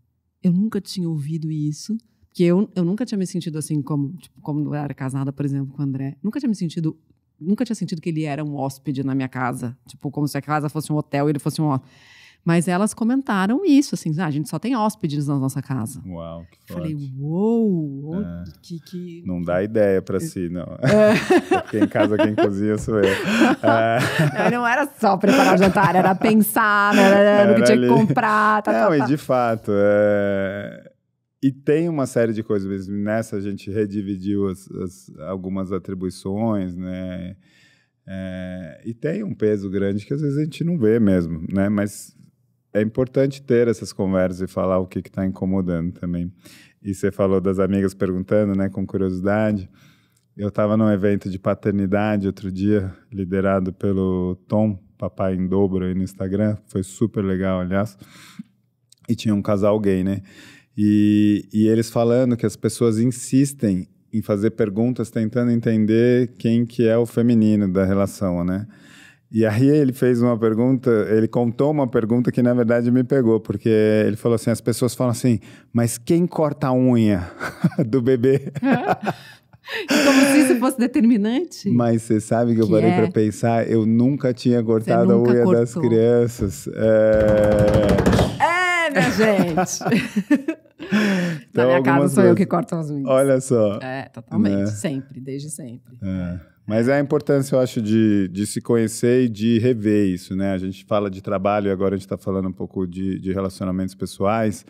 eu nunca tinha ouvido isso. que eu, eu nunca tinha me sentido assim, como, tipo, como eu era casada, por exemplo, com o André. Nunca tinha me sentido. Nunca tinha sentido que ele era um hóspede na minha casa. Tipo, como se a casa fosse um hotel e ele fosse um hóspede. Mas elas comentaram isso, assim, ah, a gente só tem hóspedes na nossa casa. Uau, que forte. Falei, uou, wow, é. que, que, Não dá ideia para si, não. É. quem casa, quem cozinha sou eu. É. Não, era só preparar o jantar, era pensar né, né, no era que tinha que comprar. Tá, tá não, tá, tá. e de fato, é... E tem uma série de coisas mesmo. Nessa a gente redividiu as, as, algumas atribuições, né? É, e tem um peso grande que às vezes a gente não vê mesmo, né? Mas é importante ter essas conversas e falar o que está incomodando também. E você falou das amigas perguntando, né, com curiosidade. Eu estava num evento de paternidade outro dia, liderado pelo Tom, papai em dobro aí no Instagram. Foi super legal, aliás. E tinha um casal gay, né? E, e eles falando que as pessoas insistem em fazer perguntas tentando entender quem que é o feminino da relação, né? E aí ele fez uma pergunta, ele contou uma pergunta que na verdade me pegou, porque ele falou assim: as pessoas falam assim, mas quem corta a unha do bebê? Como se isso fosse determinante. Mas você sabe que, que eu parei é... para pensar, eu nunca tinha cortado nunca a unha cortou. das crianças. É, é minha gente. então, Na minha casa sou vezes... eu que corto as unhas. Olha só. É, totalmente, né? sempre, desde sempre. É. Mas é a importância, eu acho, de, de se conhecer e de rever isso, né? A gente fala de trabalho e agora a gente está falando um pouco de, de relacionamentos pessoais.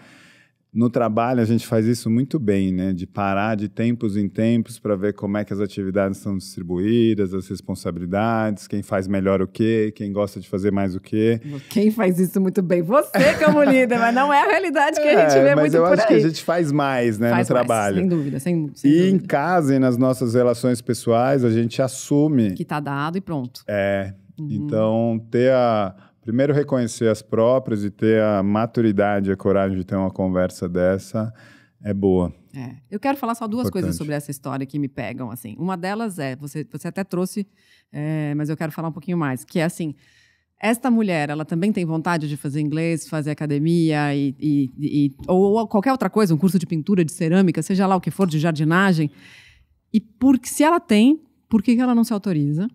No trabalho, a gente faz isso muito bem, né? De parar de tempos em tempos para ver como é que as atividades são distribuídas, as responsabilidades, quem faz melhor o quê, quem gosta de fazer mais o quê. Quem faz isso muito bem? Você, como é líder, mas não é a realidade que a gente é, vê muito por aí. Mas eu acho que a gente faz mais, né, faz no mais, trabalho. Sem dúvida, sem, sem E dúvida. em casa e nas nossas relações pessoais, a gente assume. Que tá dado e pronto. É. Uhum. Então, ter a Primeiro, reconhecer as próprias e ter a maturidade e a coragem de ter uma conversa dessa é boa. É. Eu quero falar só duas Importante. coisas sobre essa história que me pegam, assim. Uma delas é, você, você até trouxe, é, mas eu quero falar um pouquinho mais, que é assim, esta mulher, ela também tem vontade de fazer inglês, fazer academia e, e, e ou, ou qualquer outra coisa, um curso de pintura, de cerâmica, seja lá o que for, de jardinagem. E porque se ela tem, por que ela não se autoriza?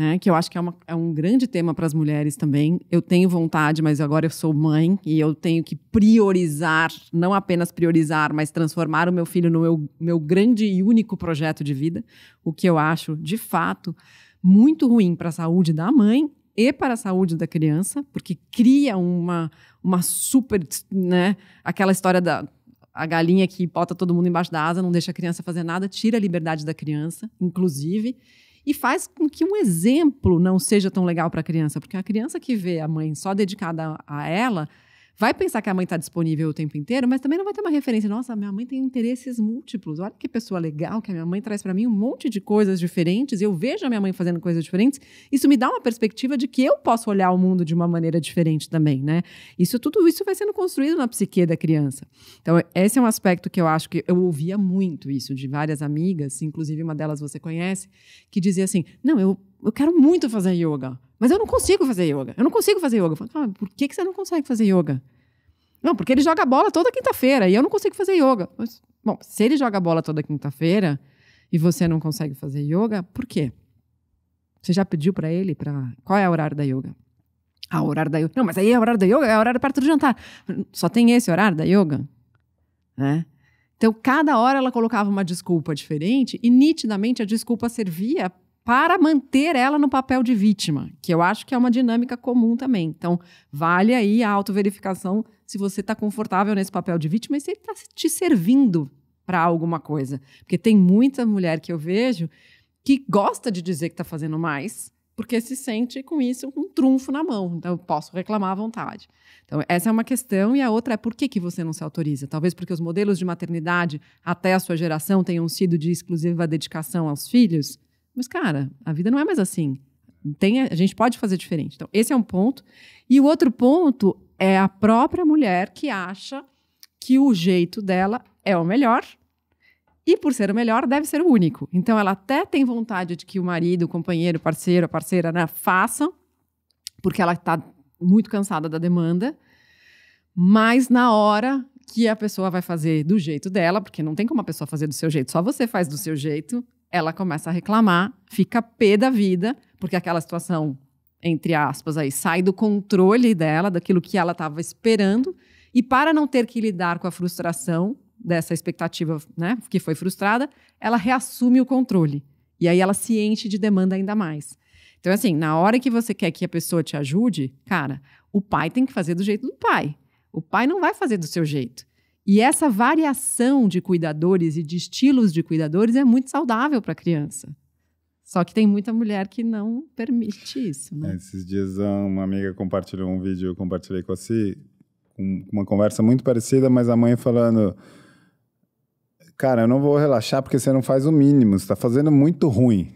né? Que eu acho que é, uma, é um grande tema para as mulheres também. Eu tenho vontade, mas agora eu sou mãe e eu tenho que priorizar, não apenas priorizar, mas transformar o meu filho no meu, meu grande e único projeto de vida, o que eu acho, de fato, muito ruim para a saúde da mãe e para a saúde da criança, porque cria uma, uma super, né? Aquela história da a galinha que bota todo mundo embaixo da asa, não deixa a criança fazer nada, tira a liberdade da criança, inclusive e faz com que um exemplo não seja tão legal para a criança, porque a criança que vê a mãe só dedicada a ela, vai pensar que a mãe está disponível o tempo inteiro, mas também não vai ter uma referência. Nossa, minha mãe tem interesses múltiplos. Olha que pessoa legal que a minha mãe traz para mim um monte de coisas diferentes. Eu vejo a minha mãe fazendo coisas diferentes. Isso me dá uma perspectiva de que eu posso olhar o mundo de uma maneira diferente também, né? Isso tudo isso vai sendo construído na psique da criança. Então, esse é um aspecto que eu acho que eu ouvia muito isso de várias amigas, inclusive uma delas você conhece, que dizia assim: "Não, eu eu quero muito fazer yoga, mas eu não consigo fazer yoga. Eu não consigo fazer yoga. Eu falo, ah, por que, que você não consegue fazer yoga? Não, porque ele joga bola toda quinta-feira e eu não consigo fazer yoga. Mas, bom, se ele joga bola toda quinta-feira e você não consegue fazer yoga, por quê? Você já pediu para ele para qual é o horário da yoga? Ah, o horário da yoga. Não, mas aí é o horário da yoga, é o horário perto do jantar. Só tem esse horário da yoga, né? Então, cada hora ela colocava uma desculpa diferente e nitidamente a desculpa servia para manter ela no papel de vítima, que eu acho que é uma dinâmica comum também. Então, vale aí a autoverificação se você está confortável nesse papel de vítima e se ele está te servindo para alguma coisa. Porque tem muita mulher que eu vejo que gosta de dizer que está fazendo mais, porque se sente com isso um trunfo na mão. Então, eu posso reclamar à vontade. Então, essa é uma questão. E a outra é por que, que você não se autoriza? Talvez porque os modelos de maternidade até a sua geração tenham sido de exclusiva dedicação aos filhos. Mas, cara, a vida não é mais assim. Tem, a gente pode fazer diferente. Então, esse é um ponto. E o outro ponto é a própria mulher que acha que o jeito dela é o melhor e por ser o melhor deve ser o único. Então ela até tem vontade de que o marido, o companheiro, o parceiro, a parceira, né, façam, porque ela está muito cansada da demanda. Mas na hora que a pessoa vai fazer do jeito dela, porque não tem como a pessoa fazer do seu jeito, só você faz do seu jeito, ela começa a reclamar, fica pé da vida, porque aquela situação entre aspas, aí, sai do controle dela, daquilo que ela estava esperando, e para não ter que lidar com a frustração dessa expectativa né, que foi frustrada, ela reassume o controle. E aí ela se enche de demanda ainda mais. Então, assim, na hora que você quer que a pessoa te ajude, cara, o pai tem que fazer do jeito do pai. O pai não vai fazer do seu jeito. E essa variação de cuidadores e de estilos de cuidadores é muito saudável para a criança. Só que tem muita mulher que não permite isso, né? É, esses dias uma amiga compartilhou um vídeo, eu compartilhei com a Si, com uma conversa muito parecida, mas a mãe falando: Cara, eu não vou relaxar porque você não faz o mínimo, você está fazendo muito ruim.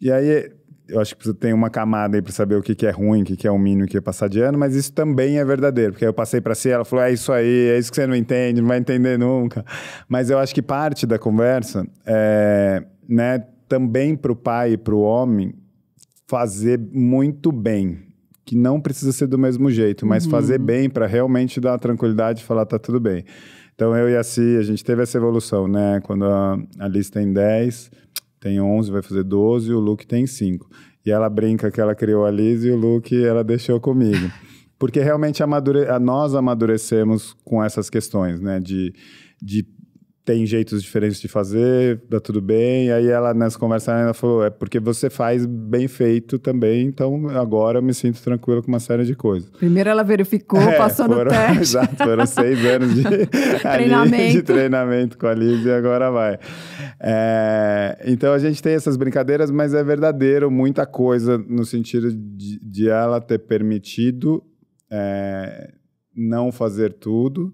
E aí eu acho que tem uma camada aí para saber o que, que é ruim, o que, que é o mínimo, o que é passar de ano, mas isso também é verdadeiro, porque eu passei para si, ela falou: é isso aí, é isso que você não entende, não vai entender nunca. Mas eu acho que parte da conversa é, né, também para o pai e para o homem fazer muito bem. Que não precisa ser do mesmo jeito, mas uhum. fazer bem para realmente dar tranquilidade e falar tá tudo bem. Então eu e a Si, a gente teve essa evolução, né? Quando a Liz tem 10, tem 11, vai fazer 12, o Luke tem 5. E ela brinca que ela criou a Liz e o Luke ela deixou comigo. Porque realmente amadure... nós amadurecemos com essas questões, né? De, de tem jeitos diferentes de fazer, dá tudo bem. aí ela, nessa conversa, ela falou: é porque você faz bem feito também, então agora eu me sinto tranquilo com uma série de coisas. Primeiro ela verificou, é, passou foram, no teste. Exato, foram seis anos de treinamento. Ali, de treinamento com a Liz e agora vai. É, então a gente tem essas brincadeiras, mas é verdadeiro muita coisa no sentido de, de ela ter permitido é, não fazer tudo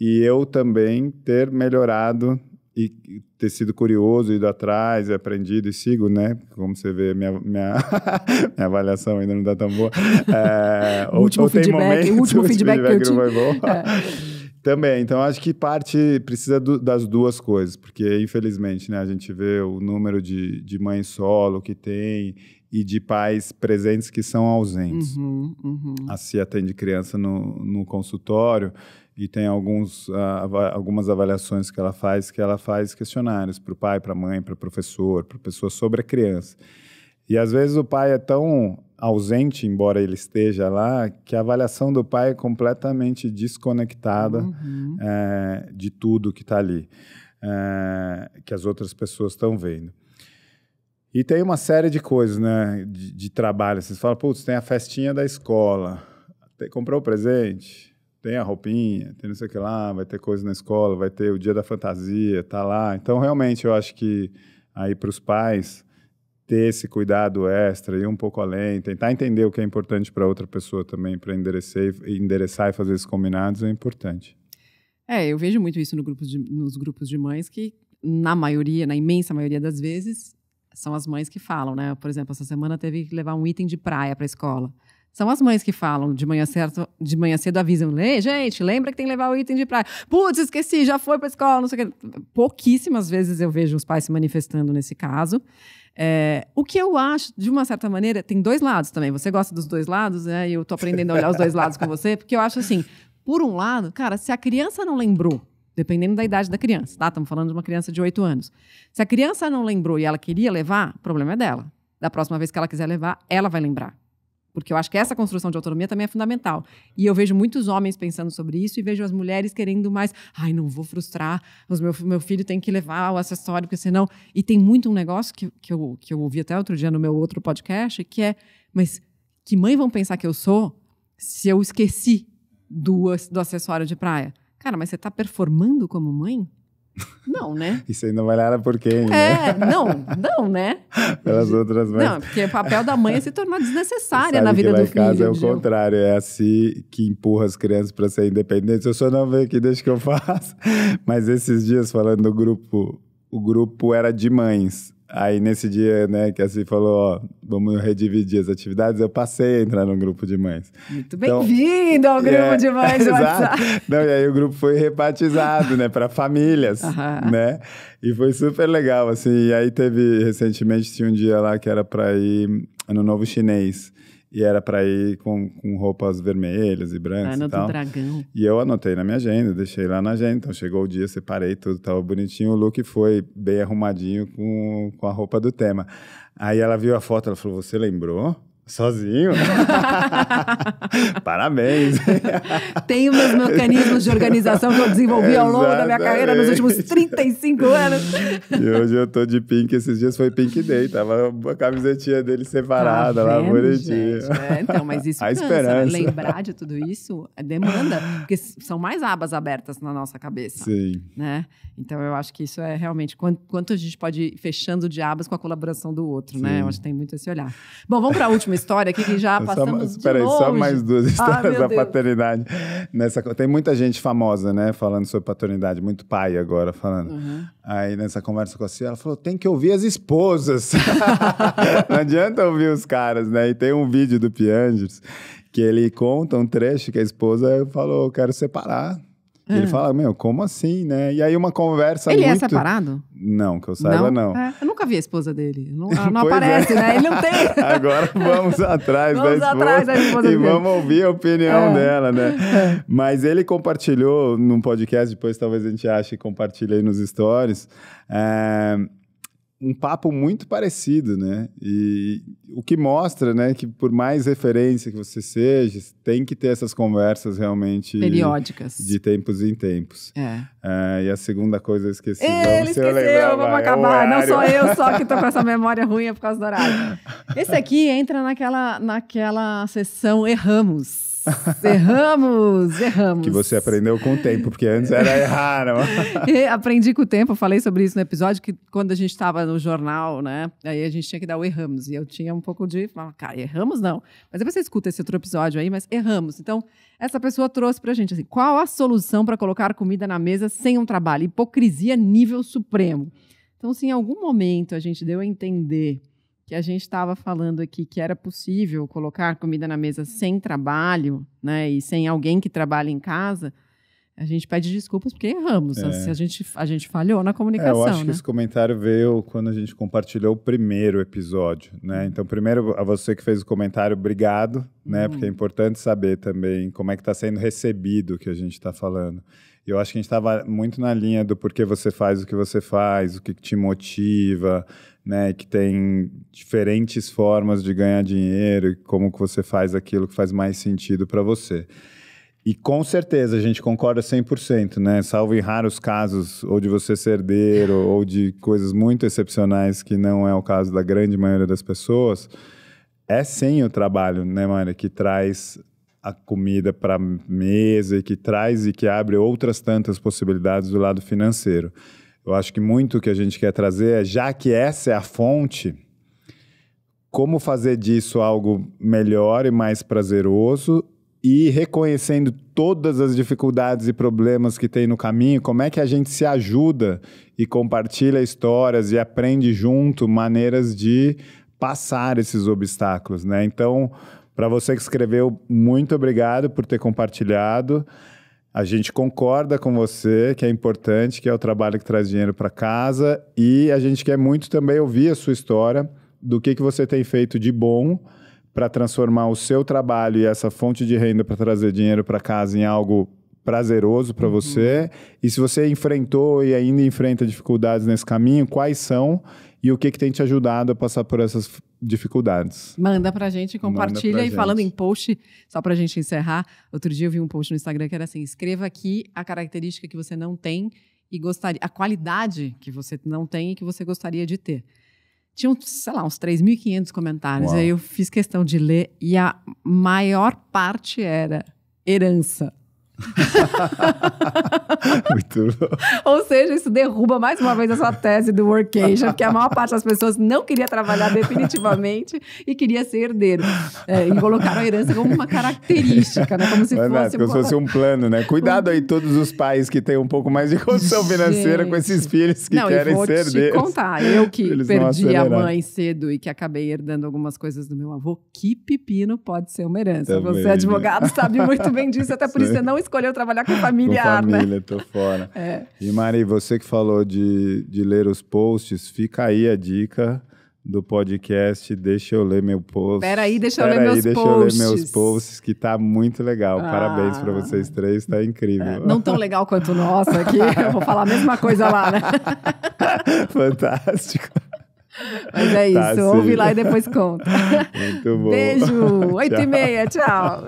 e eu também ter melhorado e ter sido curioso, ido atrás, aprendido e sigo, né? Como você vê, minha, minha, minha avaliação ainda não está tão boa. É, o, último ou, feedback, momentos, último feedback, feedback que eu tive. Não foi bom. É. Também, então acho que parte precisa do, das duas coisas, porque infelizmente né, a gente vê o número de, de mães solo que tem e de pais presentes que são ausentes. Uhum, uhum. A Cia atende criança no, no consultório e tem alguns, ah, algumas avaliações que ela faz, que ela faz questionários para o pai, para a mãe, para o professor, para a pessoa sobre a criança. E às vezes o pai é tão ausente, embora ele esteja lá, que a avaliação do pai é completamente desconectada uhum. é, de tudo que está ali, é, que as outras pessoas estão vendo. E tem uma série de coisas, né, de, de trabalho. Vocês falam, putz, tem a festinha da escola, comprou o presente? tem a roupinha, tem não sei o que lá, vai ter coisa na escola, vai ter o dia da fantasia, tá lá. Então, realmente, eu acho que aí para os pais ter esse cuidado extra, ir um pouco além, tentar entender o que é importante para outra pessoa também, para endereçar, e fazer esses combinados é importante. É, eu vejo muito isso no grupo de, nos grupos de mães que, na maioria, na imensa maioria das vezes, são as mães que falam, né? Por exemplo, essa semana teve que levar um item de praia para a escola. São as mães que falam de manhã, certo, de manhã cedo, avisam. Ei, gente, lembra que tem que levar o item de praia. Putz, esqueci, já foi para escola, não sei o quê. Pouquíssimas vezes eu vejo os pais se manifestando nesse caso. É, o que eu acho, de uma certa maneira, tem dois lados também. Você gosta dos dois lados, né? E eu tô aprendendo a olhar os dois lados com você, porque eu acho assim: por um lado, cara, se a criança não lembrou, dependendo da idade da criança, tá? Estamos falando de uma criança de 8 anos. Se a criança não lembrou e ela queria levar, o problema é dela. Da próxima vez que ela quiser levar, ela vai lembrar. Porque eu acho que essa construção de autonomia também é fundamental. E eu vejo muitos homens pensando sobre isso e vejo as mulheres querendo mais. Ai, não vou frustrar, os meu, meu filho tem que levar o acessório, porque senão. E tem muito um negócio que, que, eu, que eu ouvi até outro dia no meu outro podcast, que é: mas que mãe vão pensar que eu sou se eu esqueci do, do acessório de praia? Cara, mas você está performando como mãe? Não, né? Isso aí não vale nada por quem, né? É, né? não, não, né? Pelas outras mães. Não, é porque o papel da mãe é se tornar desnecessária na vida do filho. Casa é o contrário, é assim que empurra as crianças para ser independentes. Eu só não vejo aqui, deixa que eu faço. Mas esses dias, falando do grupo, o grupo era de mães. Aí nesse dia, né, que assim falou, ó, vamos redividir as atividades, eu passei a entrar no grupo de mães. Muito então, bem-vindo ao grupo é, de mães do WhatsApp. Não, e aí o grupo foi rebatizado, né, para famílias, uhum. né? E foi super legal, assim. E aí teve recentemente tinha um dia lá que era para ir no novo chinês e era para ir com, com roupas vermelhas e brancas Ano e tal. do dragão. E eu anotei na minha agenda, deixei lá na agenda. Então chegou o dia, separei tudo, estava bonitinho. O look foi bem arrumadinho com, com a roupa do tema. Aí ela viu a foto, ela falou: Você lembrou? Sozinho? Parabéns! Tenho meus mecanismos de organização que eu desenvolvi ao longo Exatamente. da minha carreira nos últimos 35 anos. E hoje eu tô de pink, esses dias foi Pink Day, tava a camisetinha dele separada tá lá, bonitinha. É, então, mas isso a cansa, né? esperança. Né? lembrar de tudo isso demanda, porque são mais abas abertas na nossa cabeça. Sim. Né? Então eu acho que isso é realmente quanto, quanto a gente pode ir fechando de abas com a colaboração do outro, né? Sim. né? Eu acho que tem muito esse olhar. Bom, vamos para a última história aqui que já passamos só, de aí, longe. só mais duas ah, histórias ah, da Deus. paternidade. Nessa, tem muita gente famosa, né, falando sobre paternidade, muito pai agora falando. Uhum. Aí nessa conversa com a Cia, ela falou: tem que ouvir as esposas. Não adianta ouvir os caras, né? E tem um vídeo do Piangers que ele conta um trecho que a esposa falou: quero separar e ele ah. fala, meu, como assim, né? E aí uma conversa ele é muito... Ele é separado? Não, que eu saiba, não. não. É, eu nunca vi a esposa dele. Não, ela não aparece, é. né? Ele não tem. Agora vamos atrás vamos da esposa. Atrás da esposa e vamos ouvir a opinião é. dela, né? Mas ele compartilhou num podcast, depois talvez a gente ache e compartilhe aí nos stories. Eh, um papo muito parecido, né? E o que mostra, né, que por mais referência que você seja, tem que ter essas conversas realmente periódicas, de tempos em tempos. É. Ah, e a segunda coisa eu esqueci. Ele vamos esqueceu, vamos é acabar. Não sou eu só que tô com essa memória ruim é por causa do horário. Esse aqui entra naquela naquela sessão erramos. Erramos, erramos. Que você aprendeu com o tempo, porque antes era erraram. aprendi com o tempo, falei sobre isso no episódio, que quando a gente estava no jornal, né? Aí a gente tinha que dar o erramos. E eu tinha um pouco de. Falar, cara, erramos não. Mas depois você escuta esse outro episódio aí, mas erramos. Então, essa pessoa trouxe pra gente assim: qual a solução para colocar comida na mesa sem um trabalho? Hipocrisia nível supremo. Então, se em algum momento a gente deu a entender que a gente estava falando aqui que era possível colocar comida na mesa uhum. sem trabalho, né, e sem alguém que trabalha em casa, a gente pede desculpas porque erramos. É. Assim, a, gente, a gente falhou na comunicação. É, eu acho né? que esse comentário veio quando a gente compartilhou o primeiro episódio, né? Uhum. Então, primeiro, a você que fez o comentário, obrigado, uhum. né? Porque é uhum. importante saber também como é que está sendo recebido o que a gente está falando. Eu acho que a gente estava muito na linha do porquê você faz o que você faz, o que te motiva, né, que tem diferentes formas de ganhar dinheiro, como que você faz aquilo que faz mais sentido para você. E com certeza a gente concorda 100%, né? Salvo em raros casos, ou de você ser herdeiro, ou de coisas muito excepcionais, que não é o caso da grande maioria das pessoas, é sim o trabalho, né, Mário? que traz a comida para mesa e que traz e que abre outras tantas possibilidades do lado financeiro. Eu acho que muito que a gente quer trazer é, já que essa é a fonte, como fazer disso algo melhor e mais prazeroso e reconhecendo todas as dificuldades e problemas que tem no caminho, como é que a gente se ajuda e compartilha histórias e aprende junto maneiras de passar esses obstáculos, né? Então, para você que escreveu, muito obrigado por ter compartilhado. A gente concorda com você que é importante, que é o trabalho que traz dinheiro para casa e a gente quer muito também ouvir a sua história do que, que você tem feito de bom para transformar o seu trabalho e essa fonte de renda para trazer dinheiro para casa em algo prazeroso para uhum. você. E se você enfrentou e ainda enfrenta dificuldades nesse caminho, quais são e o que, que tem te ajudado a passar por essas dificuldades. Manda pra gente, compartilha. Pra e gente. falando em post, só pra gente encerrar, outro dia eu vi um post no Instagram que era assim: escreva aqui a característica que você não tem e gostaria, a qualidade que você não tem e que você gostaria de ter. Tinha, sei lá, uns 3.500 comentários. Uau. Aí eu fiz questão de ler e a maior parte era herança. Muito bom. Ou seja, isso derruba mais uma vez a sua tese do workation, que a maior parte das pessoas não queria trabalhar definitivamente e queria ser herdeiro. É, e colocaram a herança como uma característica, né? Como se é fosse, como um... fosse um plano, né? Cuidado aí todos os pais que têm um pouco mais de condição financeira com esses filhos que não, querem ser herdeiros. Não, vou te contar. Eu que Eles perdi a mãe cedo e que acabei herdando algumas coisas do meu avô, que pepino pode ser uma herança. Também, Você é advogado, né? sabe muito bem disso, até por Sim. isso você não escolheu trabalhar com familiar, com né? família, né? tô fora. É. E Mari, você que falou de, de ler os posts, fica aí a dica do podcast Deixa Eu Ler Meu Post. Peraí, deixa eu Pera ler aí, meus deixa posts. Deixa eu ler meus posts, que tá muito legal. Ah. Parabéns para vocês três, tá incrível. É, não tão legal quanto o nosso aqui, eu vou falar a mesma coisa lá, né? Fantástico. Mas é tá isso, tá, ouve assim. lá e depois conta. Muito bom. Beijo, oito e meia, tchau.